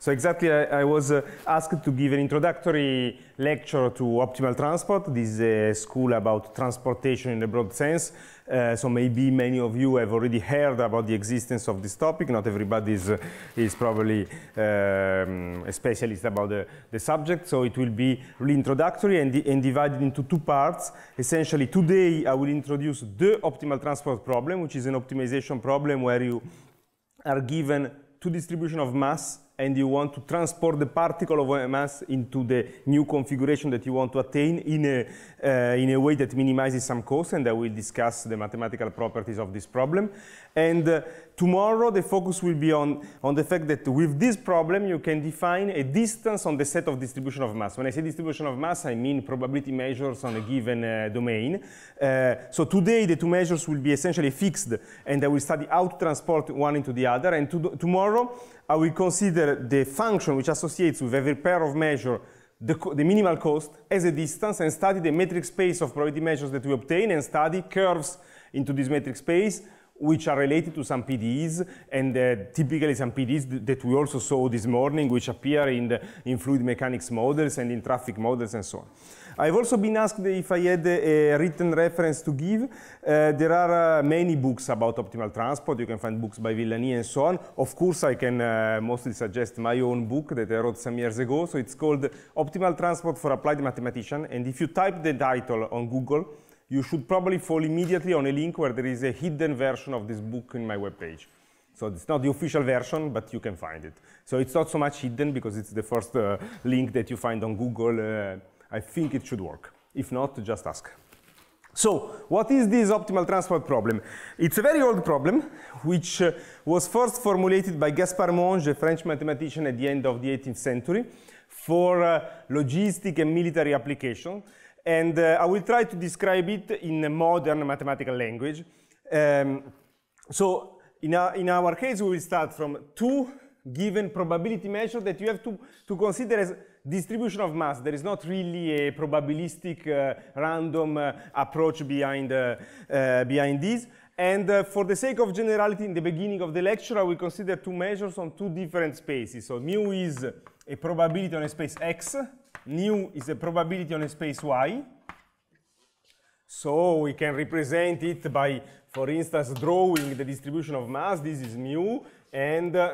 So exactly, I, I was uh, asked to give an introductory lecture to optimal transport. This is a school about transportation in a broad sense. Uh, so maybe many of you have already heard about the existence of this topic. Not everybody is, uh, is probably um, a specialist about the, the, subject. So it will be really introductory and, and divided into two parts. Essentially, today I will introduce the optimal transport problem, which is an optimization problem where you are given two distribution of mass and you want to transport the particle of mass into the new configuration that you want to attain in a, uh, in a way that minimizes some cost, and I will discuss the mathematical properties of this problem. And uh, tomorrow the focus will be on, on the fact that with this problem you can define a distance on the set of distribution of mass. When I say distribution of mass, I mean probability measures on a given uh, domain. Uh, so today the two measures will be essentially fixed and I will study how to transport one into the other. And to tomorrow I will consider the function which associates with every pair of measure the, the, minimal cost as a distance and study the metric space of probability measures that we obtain and study curves into this metric space which are related to some PDEs, and uh, typically some PDEs that we also saw this morning, which appear in, the, in fluid mechanics models and in traffic models and so on. I've also been asked if I had a, a written reference to give. Uh, there are uh, many books about optimal transport. You can find books by Villani and so on. Of course, I can uh, mostly suggest my own book that I wrote some years ago. So it's called Optimal Transport for Applied Mathematician. And if you type the title on Google, you should probably fall immediately on a link where there is a hidden version of this book in my webpage. So it's not the official version, but you can find it. So it's not so much hidden because it's the first uh, link that you find on Google. Uh, I think it should work. If not, just ask. So what is this optimal transport problem? It's a very old problem, which uh, was first formulated by Gaspard Monge, a French mathematician at the end of the 18th century, for uh, logistic and military application. And uh, I will try to describe it in a modern mathematical language. Um, so in our, in our case, we will start from two given probability measure that you have to, to consider as distribution of mass. There is not really a probabilistic uh, random uh, approach behind, uh, uh behind this. And uh, for the sake of generality, in the beginning of the lecture, I will consider two measures on two different spaces. So mu is a probability on a space X, nu is a probability on a space y. So we can represent it by, for instance, drawing the distribution of mass. This is mu, and uh,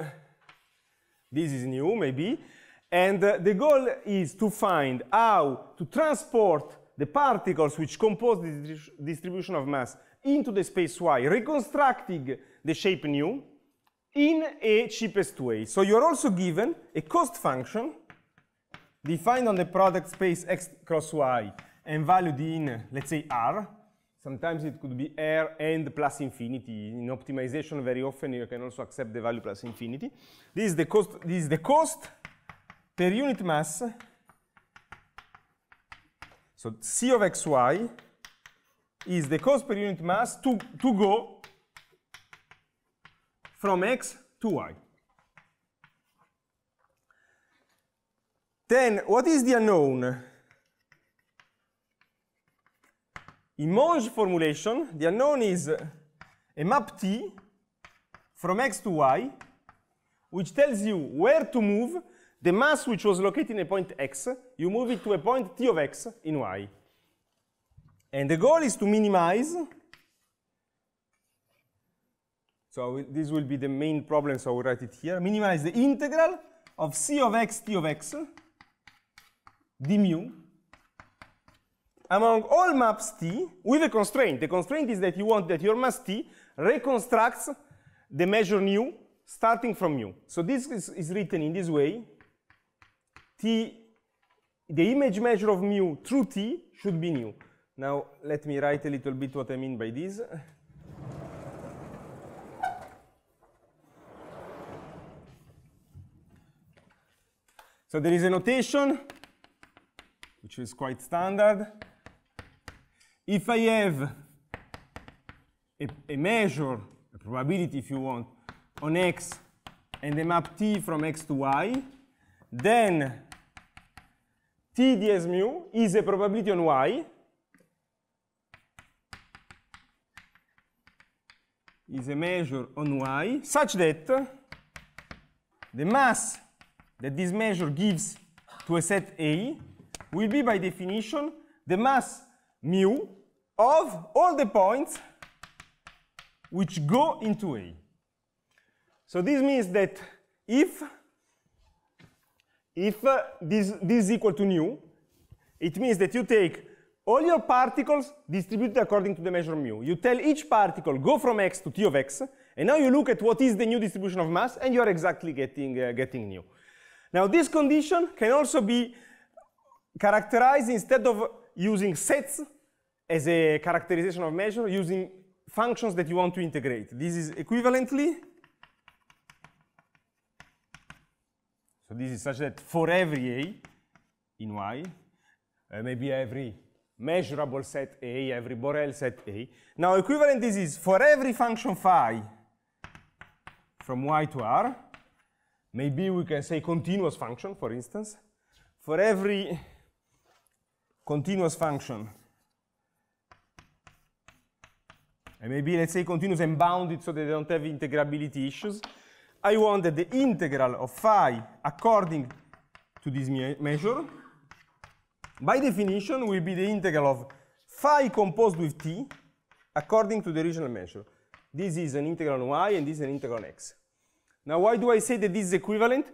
this is new, maybe. And uh, the goal is to find how to transport the particles which compose the distribution of mass into the space y, reconstructing the shape nu in a cheapest way. So you're also given a cost function defined on the product space x cross y and valued in, let's say, r. Sometimes it could be r and plus infinity. In optimization, very often you can also accept the value plus infinity. This is the cost, this is the cost per unit mass. So C of xy is the cost per unit mass to, to go from x to y. Then, what is the unknown? In Monge formulation, the unknown is a map T from X to Y, which tells you where to move the mass which was located in a point X, you move it to a point T of X in Y. And the goal is to minimize. So this will be the main problem, so I will write it here. Minimize the integral of C of X, T of X, d mu among all maps T with a constraint. The constraint is that you want that your mass T reconstructs the measure nu starting from mu. So this is, is written in this way. T, the image measure of mu through T should be nu. Now let me write a little bit what I mean by this. So there is a notation which is quite standard. If I have a, a measure, a probability if you want, on x and a map t from x to y, then t ds mu is a probability on y, is a measure on y, such that the mass that this measure gives to a set A will be by definition the mass mu of all the points which go into A. So this means that if if uh, this, this is equal to nu, it means that you take all your particles distributed according to the measure mu. You tell each particle, go from x to t of x, and now you look at what is the new distribution of mass, and you are exactly getting, uh, getting nu. Now this condition can also be characterize instead of using sets as a characterization of measure, using functions that you want to integrate. This is equivalently. So this is such that for every A in Y, uh, maybe every measurable set A, every Borel set A. Now equivalent this is for every function phi from Y to R, maybe we can say continuous function, for instance, for every continuous function. And maybe let's say continuous and bounded so that they don't have integrability issues. I want that the integral of phi according to this me measure, by definition, will be the integral of phi composed with t according to the original measure. This is an integral on y and this is an integral on x. Now, why do I say that this is equivalent?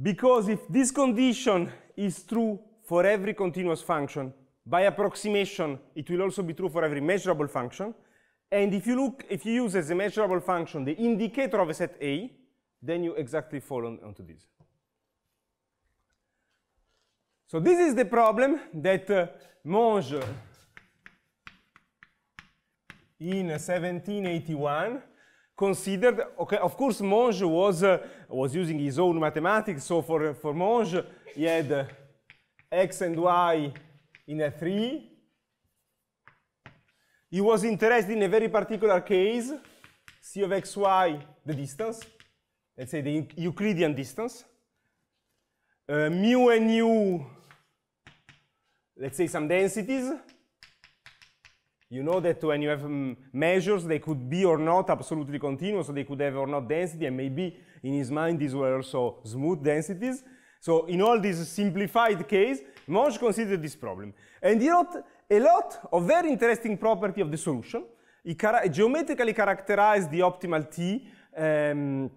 Because if this condition is true for every continuous function. By approximation, it will also be true for every measurable function. And if you look, if you use as a measurable function the indicator of a set A, then you exactly fall on, onto this. So this is the problem that uh, Monge in 1781 considered. Okay, of course, Monge was uh, was using his own mathematics. So for for Monge, he had. Uh, x and y in a 3. He was interested in a very particular case, c of xy, the distance, let's say the Euclidean distance. Uh, mu and Nu, let's say some densities. You know that when you have um, measures, they could be or not absolutely continuous, so they could have or not density, and maybe in his mind these were also smooth densities. So in all this simplified case, Monge considered this problem. And he wrote a lot of very interesting property of the solution. He geometrically characterized the optimal T um,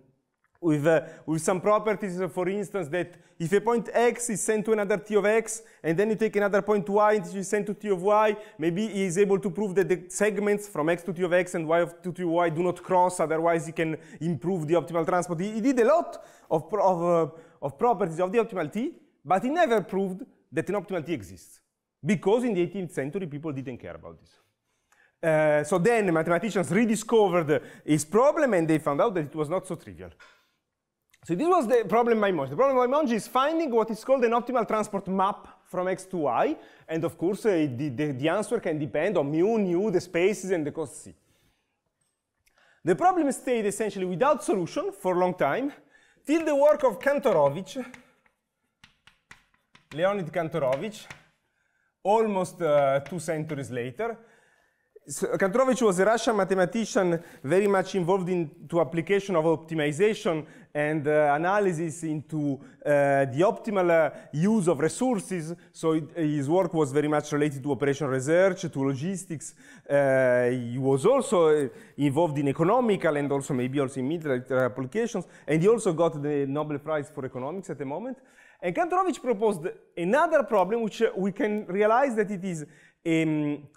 with, uh, with some properties, uh, for instance, that if a point x is sent to another t of x, and then you take another point y and you send to t of y, maybe he is able to prove that the segments from x to t of x and y to t of y do not cross, otherwise he can improve the optimal transport. He, he did a lot of, of, uh, of properties of the optimal T, but he never proved that an optimal T exists, because in the 18th century people didn't care about this. Uh, so then mathematicians rediscovered his problem and they found out that it was not so trivial. So this was the problem by Monge. The problem by Monge is finding what is called an optimal transport map from X to Y, and of course uh, the, the, the, answer can depend on mu, nu, the spaces, and the cost C. The problem stayed essentially without solution for a long time, Till the work of Kantorovich, Leonid Kantorovich, almost uh, two centuries later, Kantorovich was a Russian mathematician very much involved into application of optimization and uh, analysis into uh, the optimal uh, use of resources. So it, his work was very much related to operational research, to logistics. Uh, he was also uh, involved in economical and also maybe also in military applications. And he also got the Nobel Prize for economics at the moment. And Kantorovich proposed another problem, which uh, we can realize that it is um,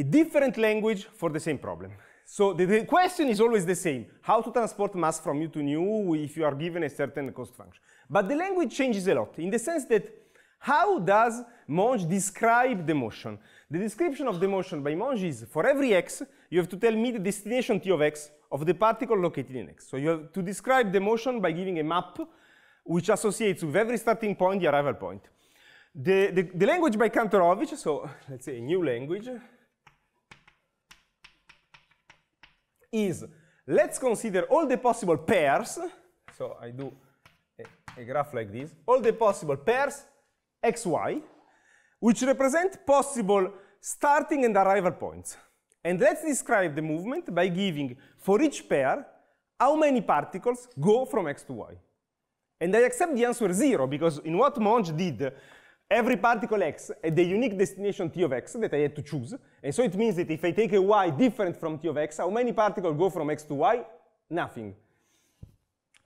a different language for the same problem. So the, the, question is always the same, how to transport mass from u to nu if you are given a certain cost function. But the language changes a lot, in the sense that how does Monge describe the motion? The description of the motion by Monge is, for every x, you have to tell me the destination t of x of the particle located in x. So you have to describe the motion by giving a map which associates with every starting point the arrival point. The, the, the language by Kantorovich, so let's say a new language, is let's consider all the possible pairs. So I do a, a graph like this. All the possible pairs x, y, which represent possible starting and arrival points. And let's describe the movement by giving for each pair how many particles go from x to y. And I accept the answer zero, because in what Monge did every particle x at the unique destination t of x that I had to choose. And so it means that if I take a y different from t of x, how many particles go from x to y? Nothing.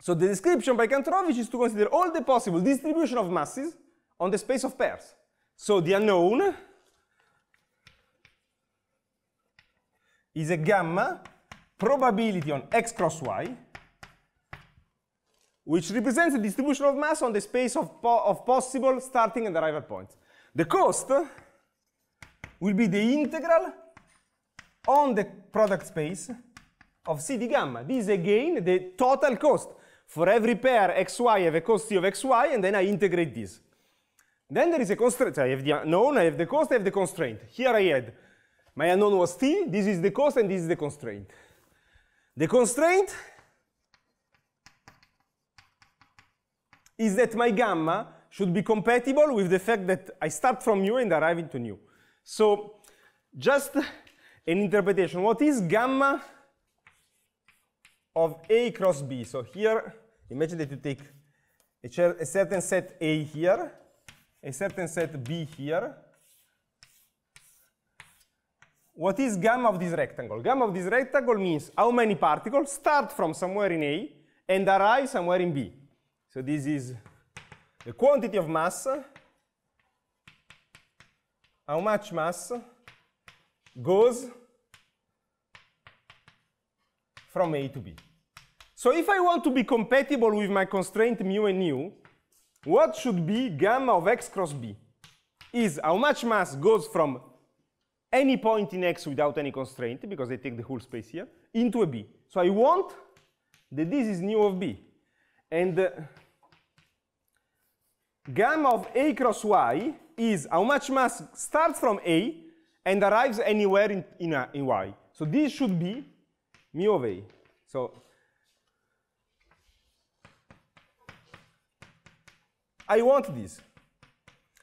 So the description by Kantorovich is to consider all the possible distribution of masses on the space of pairs. So the unknown is a gamma probability on x cross y which represents the distribution of mass on the space of, po of possible starting and arrival points. The cost will be the integral on the product space of C d gamma. This is again the total cost. For every pair xy I have a cost C of xy and then I integrate this. Then there is a constraint. I have the unknown, I have the cost, I have the constraint. Here I had my unknown was t, this is the cost and this is the constraint. The constraint is that my gamma should be compatible with the fact that I start from mu and arrive into nu. So just an interpretation. What is gamma of A cross B? So here, imagine that you take a certain set A here, a certain set B here. What is gamma of this rectangle? Gamma of this rectangle means how many particles start from somewhere in A and arrive somewhere in B. So this is the quantity of mass, how much mass goes from A to B. So if I want to be compatible with my constraint mu and nu, what should be gamma of x cross b? Is how much mass goes from any point in x without any constraint, because I take the whole space here, into a b. So I want that this is nu of b. And uh, gamma of A cross Y is how much mass starts from A and arrives anywhere in, in, a, uh, in Y. So this should be mu of A. So I want this.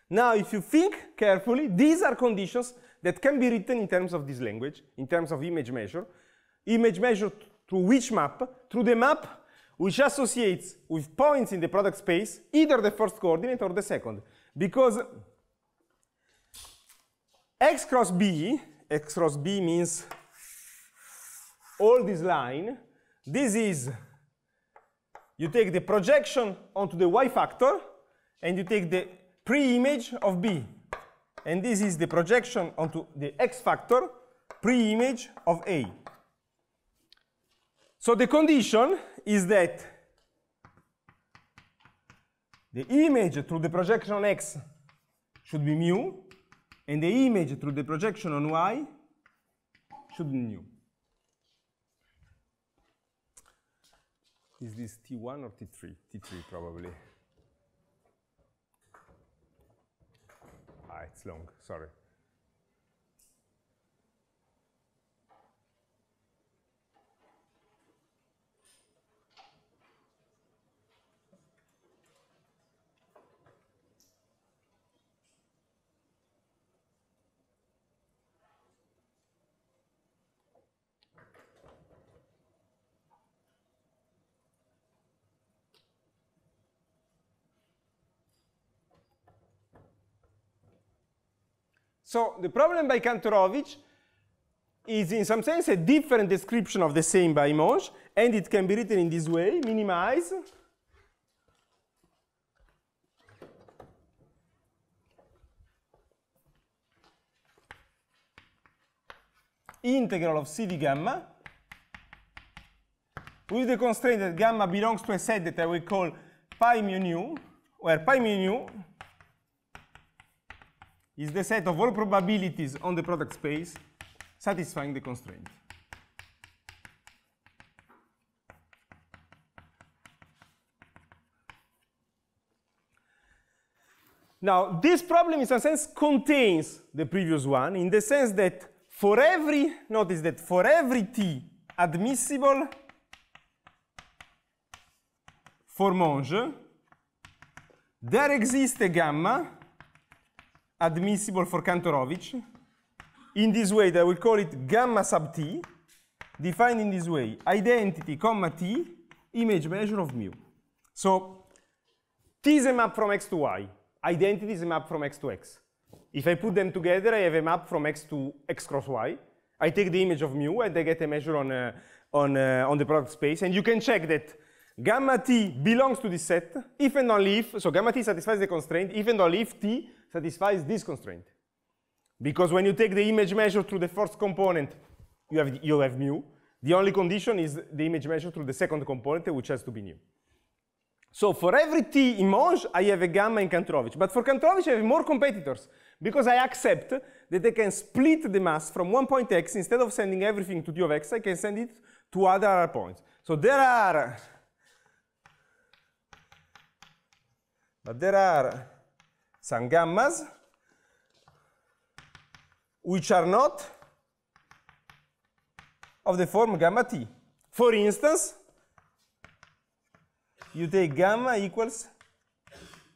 Now, if you think carefully, these are conditions that can be written in terms of this language, in terms of image measure. Image measure through which map? Through the map which associates with points in the product space either the first coordinate or the second. Because x cross b, x cross b means all this line, this is, you take the projection onto the y factor and you take the pre-image of b. And this is the projection onto the x factor, pre-image of a. So the condition is that the image through the projection on x should be mu, and the image through the projection on y should be mu. Is this T1 or T3? T3 probably. Ah, it's long, sorry. So the problem by Kantorovich is in some sense a different description of the same by Monge, and it can be written in this way, minimize integral of CV gamma with the constraint that gamma belongs to a set that I will call pi mu nu, where pi mu nu is the set of all probabilities on the product space satisfying the constraint. Now, this problem, in some sense, contains the previous one, in the sense that for every, notice that for every t admissible for Monge, there exists a gamma admissible for Kantorovich. In this way, that we call it gamma sub t, defined in this way, identity, comma t, image measure of mu. So t is a map from x to y. Identity is a map from x to x. If I put them together, I have a map from x to x cross y. I take the image of mu and I get a measure on, uh, on, uh, on the product space. And you can check that gamma t belongs to this set if and only if, so gamma t satisfies the constraint if and only if t satisfies this constraint. Because when you take the image measure through the first component, you have, you have mu. The only condition is the image measure through the second component, which has to be new. So for every T in Monge, I have a gamma in Kantrovich. But for Kantrovich, I have more competitors because I accept that I can split the mass from one point x. Instead of sending everything to d of x, I can send it to other points. So there are, but there are some gammas, which are not of the form gamma t. For instance, you take gamma equals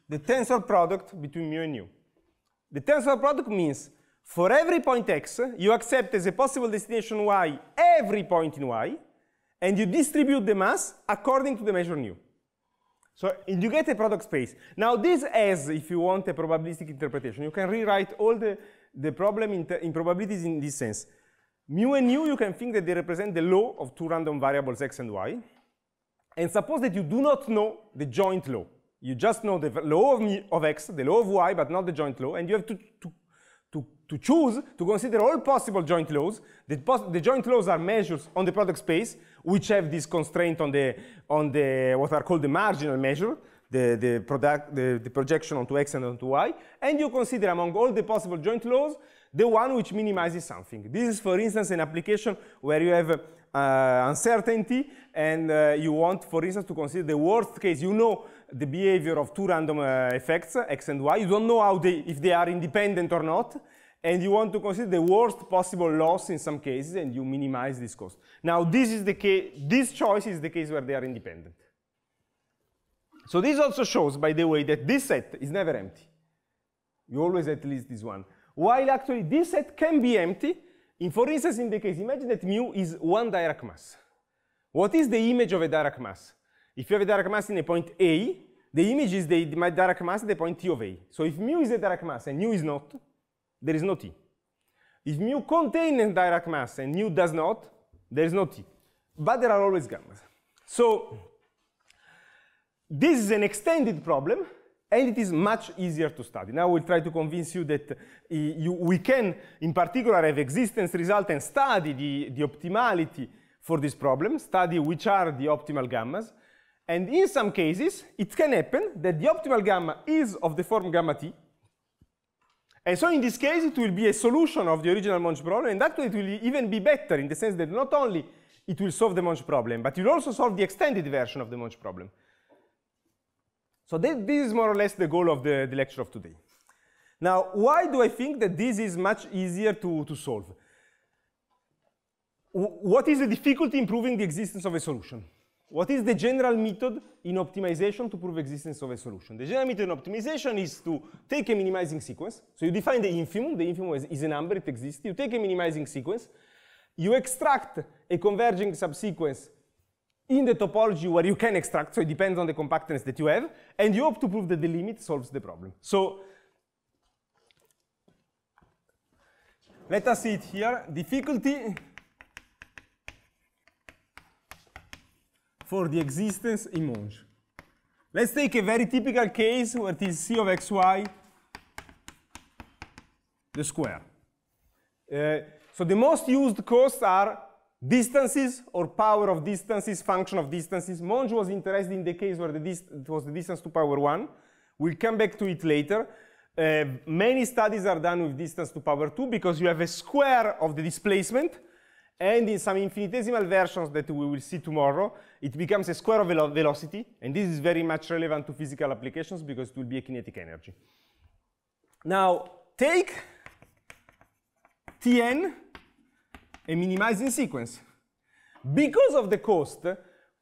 the tensor product between mu and nu. The tensor product means for every point x, you accept as a possible destination y every point in y, and you distribute the mass according to the measure nu. So you get a product space. Now this has, if you want, a probabilistic interpretation. You can rewrite all the, the problem in, in probabilities in this sense. Mu and nu, you can think that they represent the law of two random variables x and y. And suppose that you do not know the joint law. You just know the law of, of x, the law of y, but not the joint law, and you have to, to to choose to consider all possible joint laws. The, the, joint laws are measures on the product space which have this constraint on the on the what are called the marginal measure, the the product the, the projection onto x and onto y, and you consider among all the possible joint laws the one which minimizes something. This is, for instance, an application where you have uh, uncertainty and uh, you want, for instance, to consider the worst case. You know the behavior of two random uh, effects, x and y. You don't know how they, if they are independent or not and you want to consider the worst possible loss in some cases, and you minimize this cost. Now, this is the case, this choice is the case where they are independent. So this also shows, by the way, that this set is never empty. You always at least this one. While actually this set can be empty, in, for instance, in the case, imagine that mu is one Dirac mass. What is the image of a Dirac mass? If you have a Dirac mass in a point A, the image is the, my Dirac mass at the point T of A. So if mu is a Dirac mass and nu is not, there is no T. If mu contains direct mass and mu does not, there is no T. But there are always gammas. So this is an extended problem, and it is much easier to study. Now we'll try to convince you that uh, you, we can, in particular, have existence result and study the, the optimality for this problem, study which are the optimal gammas. And in some cases, it can happen that the optimal gamma is of the form gamma t, and so in this case, it will be a solution of the original Monge problem, and actually it will even be better in the sense that not only it will solve the Monge problem, but it will also solve the extended version of the Monge problem. So that, this is more or less the goal of the, the, lecture of today. Now, why do I think that this is much easier to, to solve? W what is the difficulty in proving the existence of a solution? What is the general method in optimization to prove existence of a solution? The general method in optimization is to take a minimizing sequence. So you define the infimum. The infimum is, is a number, it exists. You take a minimizing sequence. You extract a converging subsequence in the topology where you can extract, so it depends on the compactness that you have, and you hope to prove that the limit solves the problem. So let us see it here. Difficulty for the existence in Monge. Let's take a very typical case where it is C of xy, the square. Uh, so the most used costs are distances or power of distances, function of distances. Monge was interested in the case where the it was the distance to power 1. We'll come back to it later. Uh, many studies are done with distance to power 2 because you have a square of the displacement and in some infinitesimal versions that we will see tomorrow, it becomes a square of velo velocity. And this is very much relevant to physical applications because it will be a kinetic energy. Now, take Tn, a minimizing sequence. Because of the cost,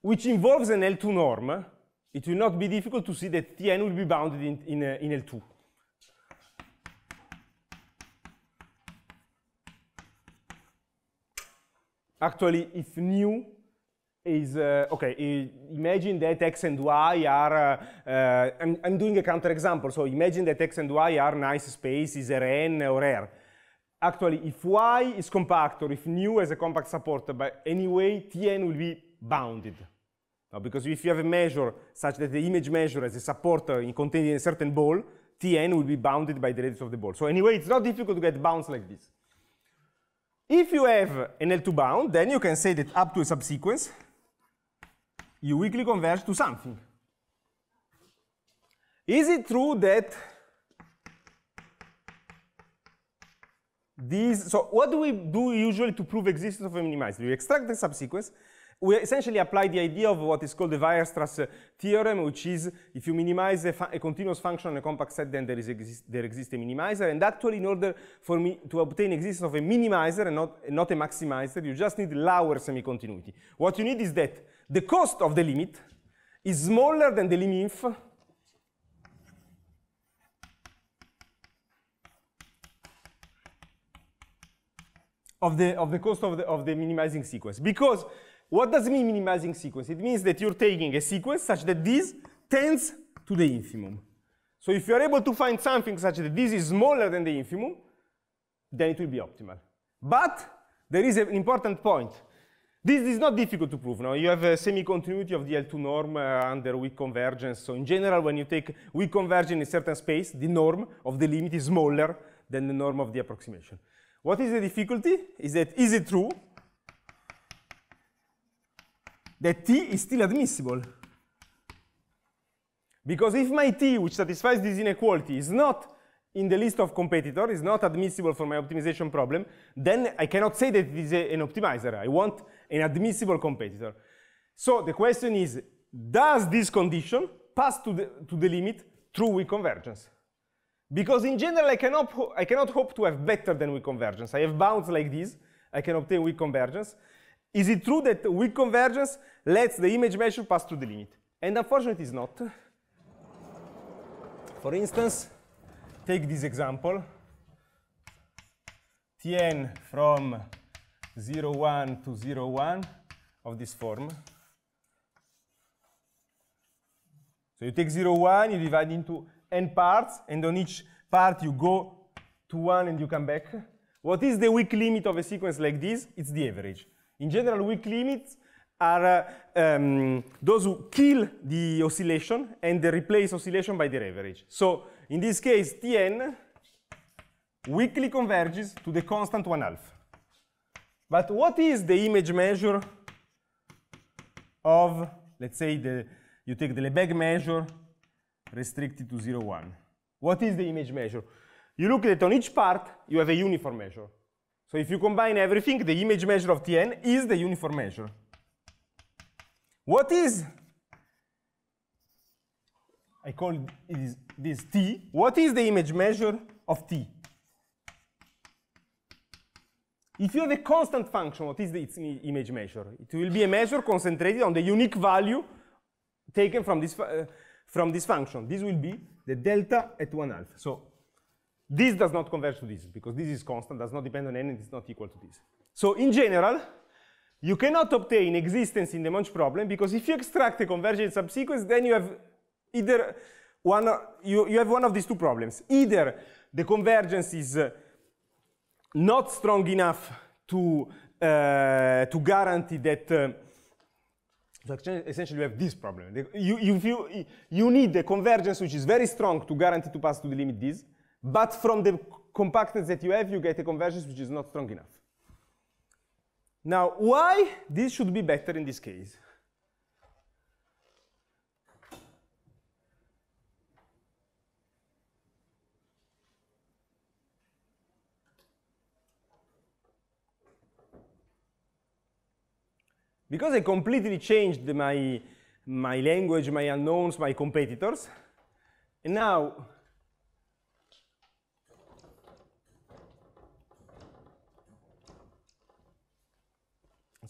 which involves an L2 norm, it will not be difficult to see that Tn will be bounded in, in, in L2. actually if new is, uh, okay, imagine that x and y are, uh, uh, I'm, I'm, doing a counterexample, so imagine that x and y are nice spaces, Rn or R. Actually, if y is compact, or if nu has a compact support, but anyway, Tn will be bounded. because if you have a measure such that the image measure has a support in containing a certain ball, Tn will be bounded by the radius of the ball. So anyway, it's not difficult to get bounds like this. If you have an L2 bound, then you can say that up to a subsequence, you weakly converge to something. Is it true that these, so what do we do usually to prove existence of a minimizer? We extract the subsequence we essentially apply the idea of what is called the Weierstrass uh, theorem, which is if you minimize a, a, continuous function on a compact set, then there, is exist there exists a minimizer. And actually, in order for me to obtain existence of a minimizer and not, not a maximizer, you just need lower semi-continuity. What you need is that the cost of the limit is smaller than the limit of the, of the cost of the, of the minimizing sequence. Because what does it mean minimizing sequence? It means that you're taking a sequence such that this tends to the infimum. So if you're able to find something such that this is smaller than the infimum, then it will be optimal. But there is an important point. This is not difficult to prove. Now, you have a semi-continuity of the L2 norm uh, under weak convergence. So in general, when you take weak convergence in a certain space, the norm of the limit is smaller than the norm of the approximation. What is the difficulty? Is that is it true that t is still admissible. Because if my t, which satisfies this inequality, is not in the list of competitors, is not admissible for my optimization problem, then I cannot say that it is a, an optimizer. I want an admissible competitor. So the question is, does this condition pass to the, to the limit through weak convergence? Because in general, I cannot, I cannot hope to have better than weak convergence. I have bounds like this. I can obtain weak convergence. Is it true that weak convergence lets the image measure pass through the limit? And unfortunately, it's not. For instance, take this example. Tn from 0, 1 to 0, 1 of this form. So you take 0, 1, you divide into n parts, and on each part you go to 1 and you come back. What is the weak limit of a sequence like this? It's the average. In general, weak limits are uh, um, those who kill the oscillation and they replace oscillation by their average. So in this case, Tn weakly converges to the constant 1 half. But what is the image measure of, let's say, the, you take the Lebesgue measure restricted to 0, 1? What is the image measure? You look at on each part, you have a uniform measure. So if you combine everything, the image measure of Tn is the uniform measure. What is, I call this, this T, what is the image measure of T? If you have a constant function, what is the, its image measure? It will be a measure concentrated on the unique value taken from this, uh, from this function. This will be the delta at 1 half. So this does not converge to this, because this is constant, does not depend on n, and is not equal to this. So in general, you cannot obtain existence in the Munch problem, because if you extract a convergent subsequence, then you have either one, you, you have one of these two problems. Either the convergence is uh, not strong enough to, uh, to guarantee that uh, essentially you have this problem. You, you, you, you need a convergence which is very strong to guarantee to pass to the limit this. But from the compactness that you have, you get a convergence which is not strong enough. Now, why this should be better in this case? Because I completely changed my, my language, my unknowns, my competitors, and now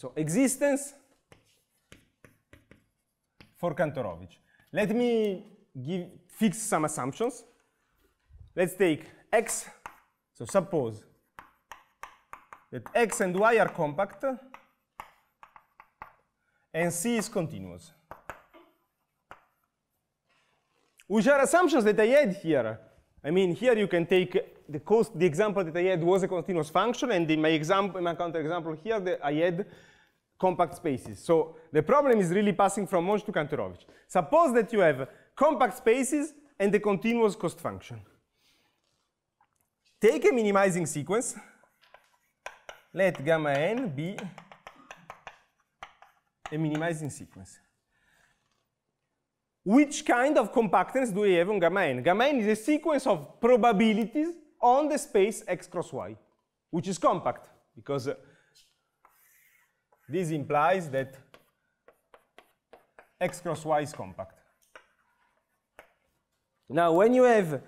So existence for Kantorovich. Let me give, fix some assumptions. Let's take x, so suppose that x and y are compact and C is continuous. Which are assumptions that I had here. I mean, here you can take the cost, the example that I had was a continuous function, and in my example, in my counterexample here, the, I had compact spaces. So the problem is really passing from Monge to Kantorovich. Suppose that you have compact spaces and the continuous cost function. Take a minimizing sequence. Let gamma n be a minimizing sequence. Which kind of compactness do we have on gamma n? Gamma n is a sequence of probabilities on the space x cross y, which is compact because uh, this implies that x cross y is compact. Now, when you have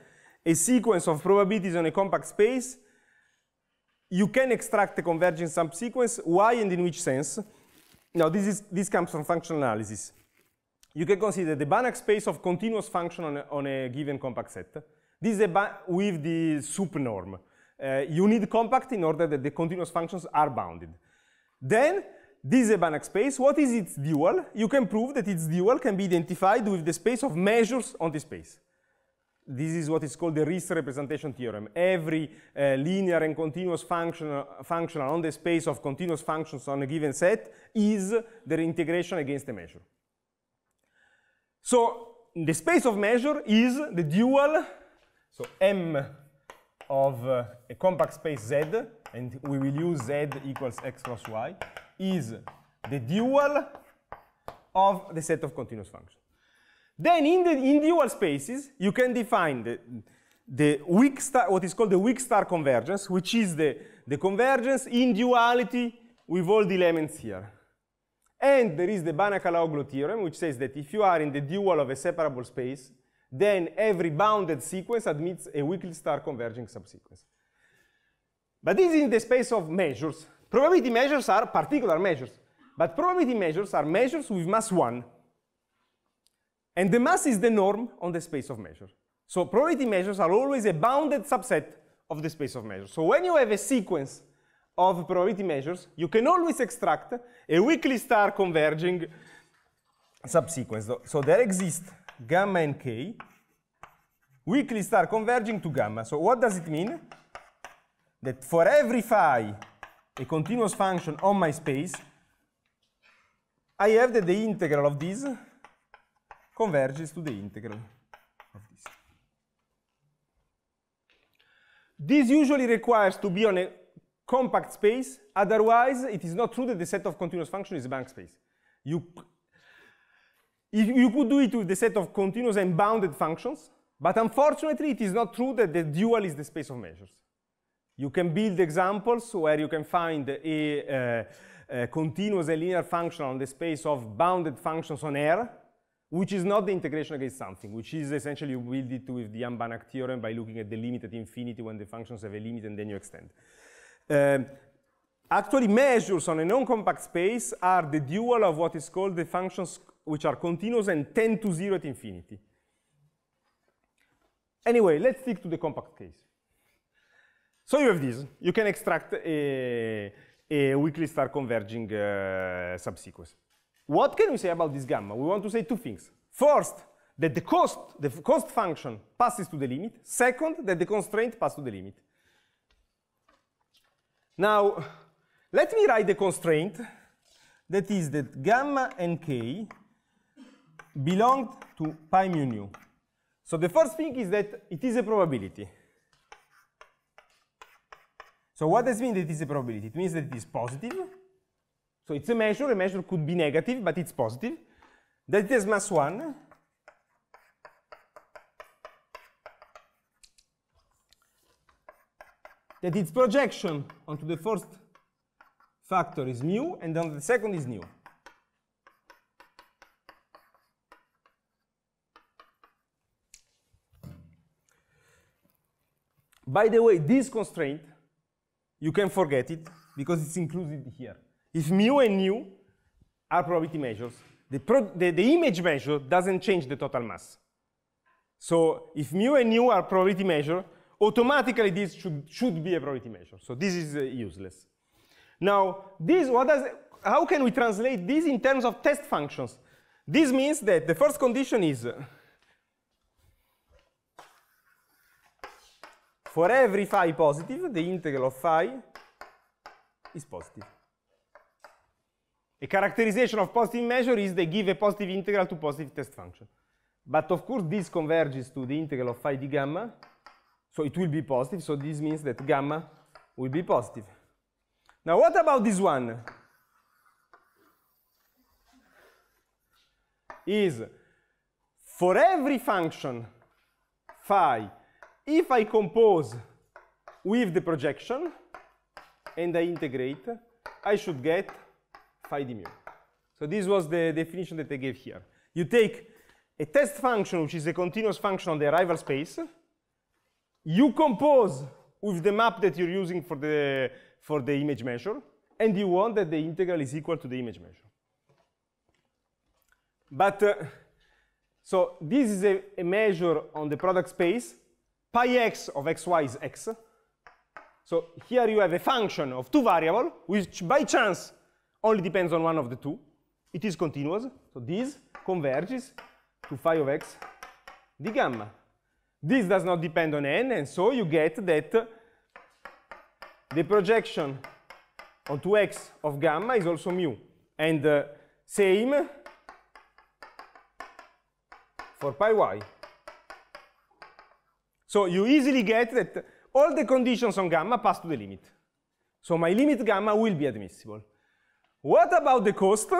a sequence of probabilities on a compact space, you can extract a convergent subsequence. Why and in which sense? Now, this, is, this comes from functional analysis. You can consider the Banach space of continuous function on a, on a given compact set. This is with the sup norm. Uh, you need compact in order that the continuous functions are bounded. Then this is a Banach space. What is its dual? You can prove that its dual can be identified with the space of measures on the space. This is what is called the Riesz representation theorem. Every uh, linear and continuous function, uh, functional on the space of continuous functions on a given set is their integration against a measure. So the space of measure is the dual, so M of uh, a compact space Z, and we will use Z equals X plus Y, is the dual of the set of continuous functions. Then in, the, in dual spaces, you can define the, the weak star, what is called the weak star convergence, which is the, the convergence in duality with all the elements here. And there is the Banach-Alaoglu theorem, which says that if you are in the dual of a separable space, then every bounded sequence admits a weak star converging subsequence. But this is in the space of measures, Probability measures are particular measures, but probability measures are measures with mass 1. And the mass is the norm on the space of measure. So probability measures are always a bounded subset of the space of measure. So when you have a sequence of probability measures, you can always extract a weakly star converging subsequence. So there exist gamma and k, weakly star converging to gamma. So what does it mean? That for every phi a continuous function on my space, I have that the integral of this converges to the integral of this. This usually requires to be on a compact space, otherwise it is not true that the set of continuous functions is a bank space. You, you could do it with the set of continuous and bounded functions, but unfortunately it is not true that the dual is the space of measures. You can build examples where you can find a, a continuous and linear function on the space of bounded functions on R, which is not the integration against something, which is essentially you build it with the Ambanach theorem by looking at the limit at infinity when the functions have a limit and then you extend. Um, actually, measures on a non-compact space are the dual of what is called the functions which are continuous and tend to zero at infinity. Anyway, let's stick to the compact case. So you have this. You can extract a, a weakly star converging uh, subsequence. What can we say about this gamma? We want to say two things. First, that the cost, the cost function passes to the limit. Second, that the constraint passes to the limit. Now, let me write the constraint that is that gamma and k belong to pi mu nu. So the first thing is that it is a probability. So what does mean that it's a probability? It means that it is positive. So it's a measure, a measure could be negative, but it's positive. That it has mass 1. That its projection onto the first factor is mu, and on the second is new. By the way, this constraint you can forget it because it's included here. If mu and nu are probability measures, the, the, the image measure doesn't change the total mass. So if mu and nu are probability measure, automatically this should, should be a probability measure. So this is uh, useless. Now, this, what does, how can we translate this in terms of test functions? This means that the first condition is uh, For every phi positive, the integral of phi is positive. A characterization of positive measure is they give a positive integral to positive test function. But of course, this converges to the integral of phi d gamma, so it will be positive, so this means that gamma will be positive. Now, what about this one? Is for every function phi if I compose with the projection and I integrate, I should get phi d mu. So this was the definition that I gave here. You take a test function, which is a continuous function on the arrival space, you compose with the map that you're using for the, for the image measure, and you want that the integral is equal to the image measure. But, uh, so this is a, a measure on the product space, pi x of xy is x. So here you have a function of two variables, which by chance only depends on one of the two. It is continuous, so this converges to phi of x d gamma. This does not depend on n, and so you get that the projection onto x of gamma is also mu. And uh, same for pi y. So you easily get that all the conditions on gamma pass to the limit. So my limit gamma will be admissible. What about the cost?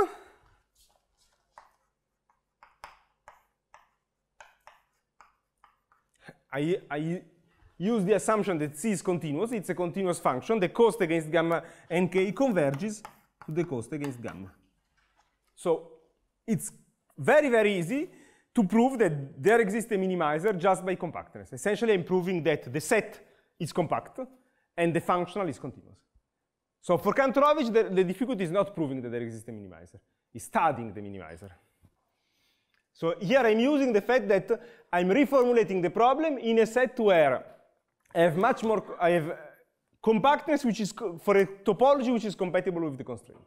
I, I use the assumption that C is continuous, it's a continuous function, the cost against gamma nk converges to the cost against gamma. So it's very, very easy to prove that there exists a minimizer just by compactness. Essentially, I'm proving that the set is compact and the functional is continuous. So for Kantorovich, the, the difficulty is not proving that there exists a minimizer. It's studying the minimizer. So here I'm using the fact that I'm reformulating the problem in a set where I have much more, I have compactness which is, for a topology which is compatible with the constraint.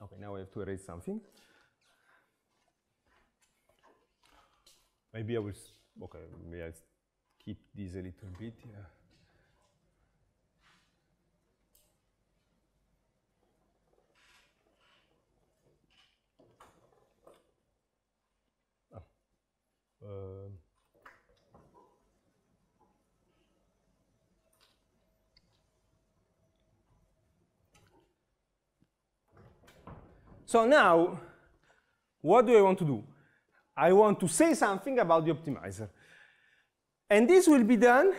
Okay, now I have to erase something. Maybe I will, okay, maybe I keep this a little bit yeah. Ah. Um. So now, what do I want to do? I want to say something about the optimizer. And this will be done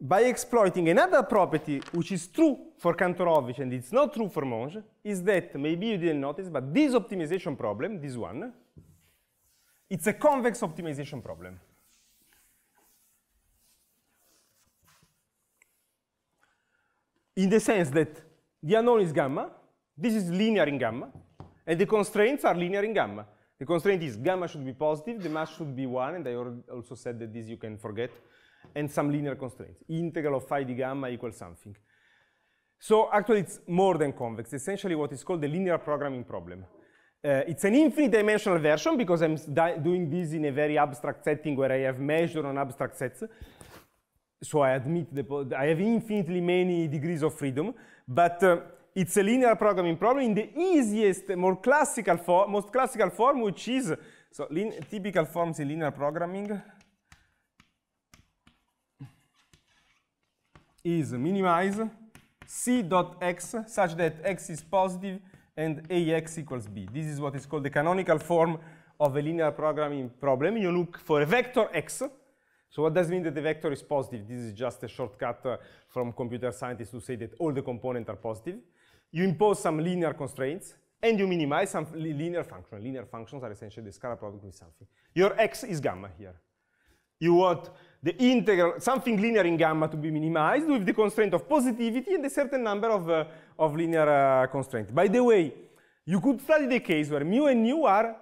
by exploiting another property which is true for Kantorovich and it's not true for Monge, is that maybe you didn't notice, but this optimization problem, this one, it's a convex optimization problem. In the sense that the unknown is gamma, this is linear in gamma, and the constraints are linear in gamma. The constraint is gamma should be positive, the mass should be 1, and I also said that this you can forget, and some linear constraints. Integral of phi d gamma equals something. So actually it's more than convex, essentially what is called the linear programming problem. Uh, it's an infinite dimensional version because I'm doing this in a very abstract setting where I have measured on abstract sets. So I admit I have infinitely many degrees of freedom, but uh, it's a linear programming problem in the easiest, more classical form, most classical form, which is, so typical forms in linear programming is minimize c dot x such that x is positive and ax equals b. This is what is called the canonical form of a linear programming problem. You look for a vector x, so what does mean that the vector is positive? This is just a shortcut uh, from computer scientists to say that all the components are positive. You impose some linear constraints, and you minimize some linear function. Linear functions are essentially the scalar product with something. Your x is gamma here. You want the integral, something linear in gamma to be minimized with the constraint of positivity and a certain number of, uh, of linear uh, constraints. By the way, you could study the case where mu and nu are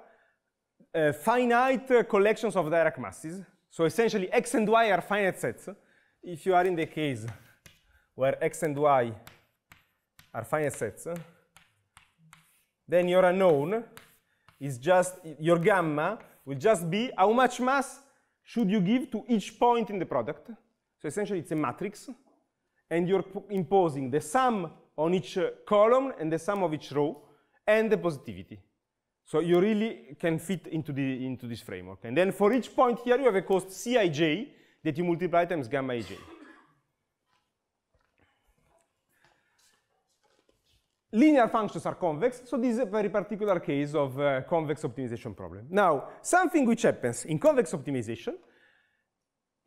uh, finite uh, collections of Dirac masses. So essentially, x and y are finite sets. If you are in the case where x and y are finite sets, then your unknown is just, your gamma will just be how much mass should you give to each point in the product. So essentially it's a matrix, and you're imposing the sum on each uh, column and the sum of each row, and the positivity. So you really can fit into, the, into this framework. And then for each point here, you have a cost Cij that you multiply times gamma ij. Linear functions are convex, so this is a very particular case of uh, convex optimization problem. Now, something which happens in convex optimization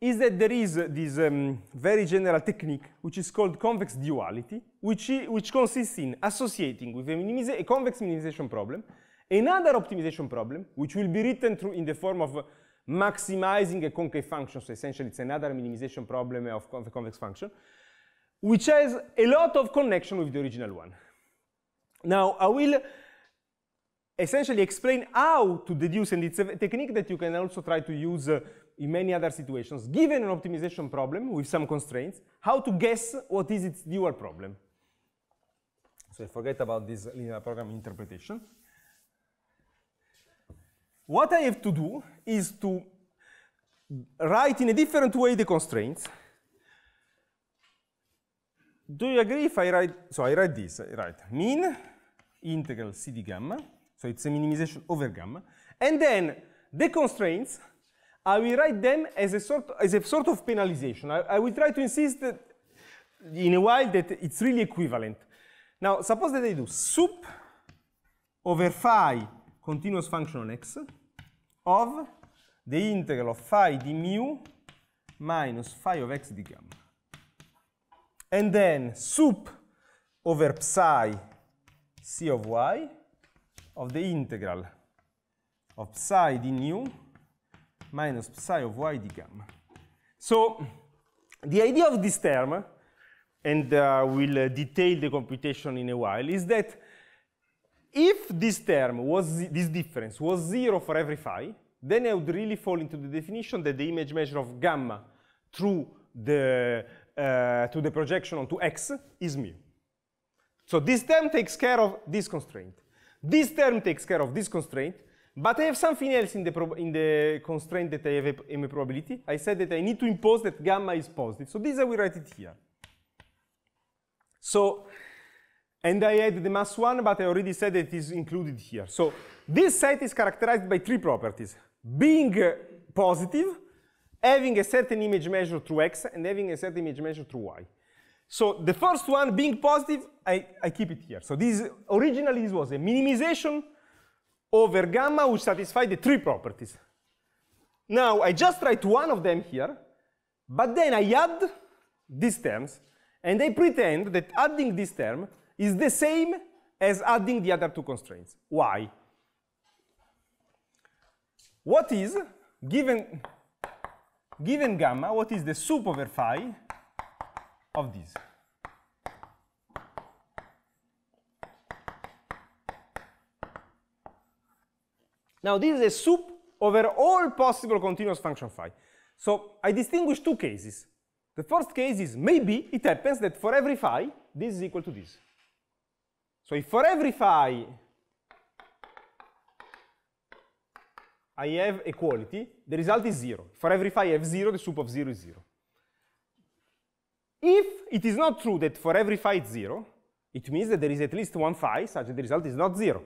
is that there is this um, very general technique which is called convex duality, which, which consists in associating with a, a convex minimization problem another optimization problem, which will be written through in the form of maximizing a concave function, so essentially it's another minimization problem of the convex function, which has a lot of connection with the original one. Now, I will essentially explain how to deduce, and it's a technique that you can also try to use uh, in many other situations, given an optimization problem with some constraints, how to guess what is its dual problem. So I forget about this linear program interpretation. What I have to do is to write in a different way the constraints. Do you agree if I write, so I write this, right, mean integral CD gamma. So it's a minimization over gamma. And then the constraints, I will write them as a sort, as a sort of penalization. I, I will try to insist that in a while that it's really equivalent. Now, suppose that I do sup over phi continuous function on x of the integral of phi d mu minus phi of x d gamma. And then sup over psi c of y of the integral of psi d nu minus psi of y d gamma. So the idea of this term, and uh, we'll uh, detail the computation in a while, is that if this term was, this difference was zero for every phi, then I would really fall into the definition that the image measure of gamma through the, uh, to the projection onto x is mu. So this term takes care of this constraint. This term takes care of this constraint, but I have something else in the, in the constraint that I have in my probability. I said that I need to impose that gamma is positive. So this I will write it here. So, and I add the mass one, but I already said that it is included here. So this set is characterized by three properties. Being uh, positive, having a certain image measure through x, and having a certain image measure through y. So the first one, being positive, I, I keep it here. So this originally this was a minimization over gamma which satisfied the three properties. Now I just write one of them here, but then I add these terms, and I pretend that adding this term is the same as adding the other two constraints. Why? What is, given, given gamma, what is the soup over phi of these. Now this is a soup over all possible continuous function phi. So I distinguish two cases. The first case is maybe it happens that for every phi, this is equal to this. So if for every phi I have equality, the result is zero. For every phi I have zero, the soup of zero is zero. If it is not true that for every phi it's zero, it means that there is at least one phi such that the result is not zero.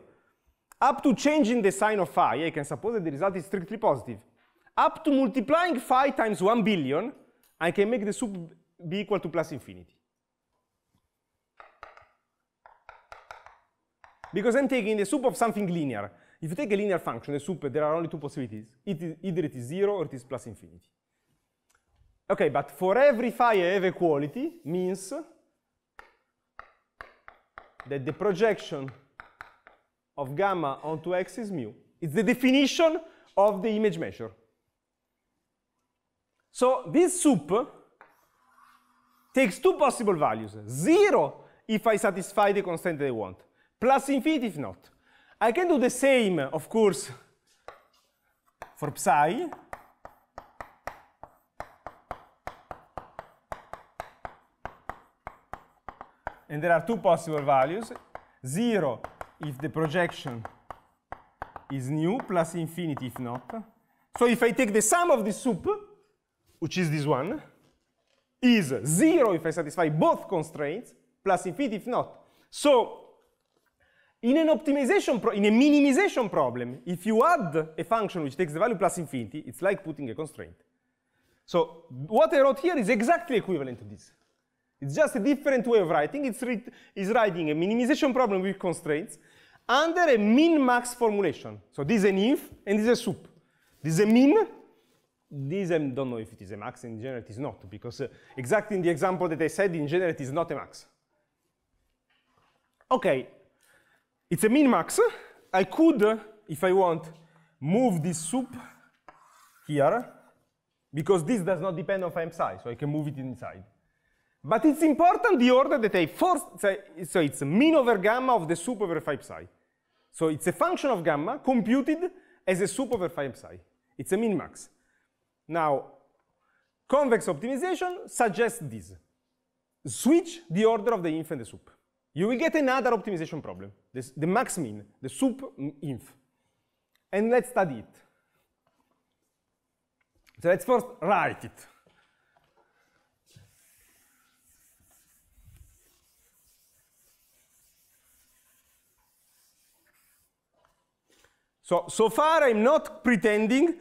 Up to changing the sign of phi, I can suppose that the result is strictly positive. Up to multiplying phi times 1 billion, I can make the sup be equal to plus infinity. Because I'm taking the sup of something linear. If you take a linear function, the sup, there are only two possibilities. It is, either it is zero or it is plus infinity. Okay, but for every phi I have a quality means that the projection of gamma onto x is mu. It's the definition of the image measure. So this soup takes two possible values. Zero if I satisfy the constraint that I want, plus infinity if not. I can do the same, of course, for psi, and there are two possible values. Zero if the projection is new, plus infinity if not. So if I take the sum of the soup, which is this one, is zero if I satisfy both constraints, plus infinity if not. So in an optimization, in a minimization problem, if you add a function which takes the value plus infinity, it's like putting a constraint. So what I wrote here is exactly equivalent to this. It's just a different way of writing. It's, is writing a minimization problem with constraints under a min-max formulation. So this is an if, and this is a sup. This is a min, this I don't know if it is a max, in general it is not, because uh, exactly in the example that I said, in general it is not a max. Okay, it's a min-max. I could, uh, if I want, move this soup here, because this does not depend on m size, so I can move it inside. But it's important the order that I first, so it's mean over gamma of the soup over phi psi. So it's a function of gamma computed as a soup over phi psi. It's a min-max. Now, convex optimization suggests this. Switch the order of the inf and the soup. You will get another optimization problem, this, the max min, the soup inf. And let's study it. So let's first write it. So, so far I'm not pretending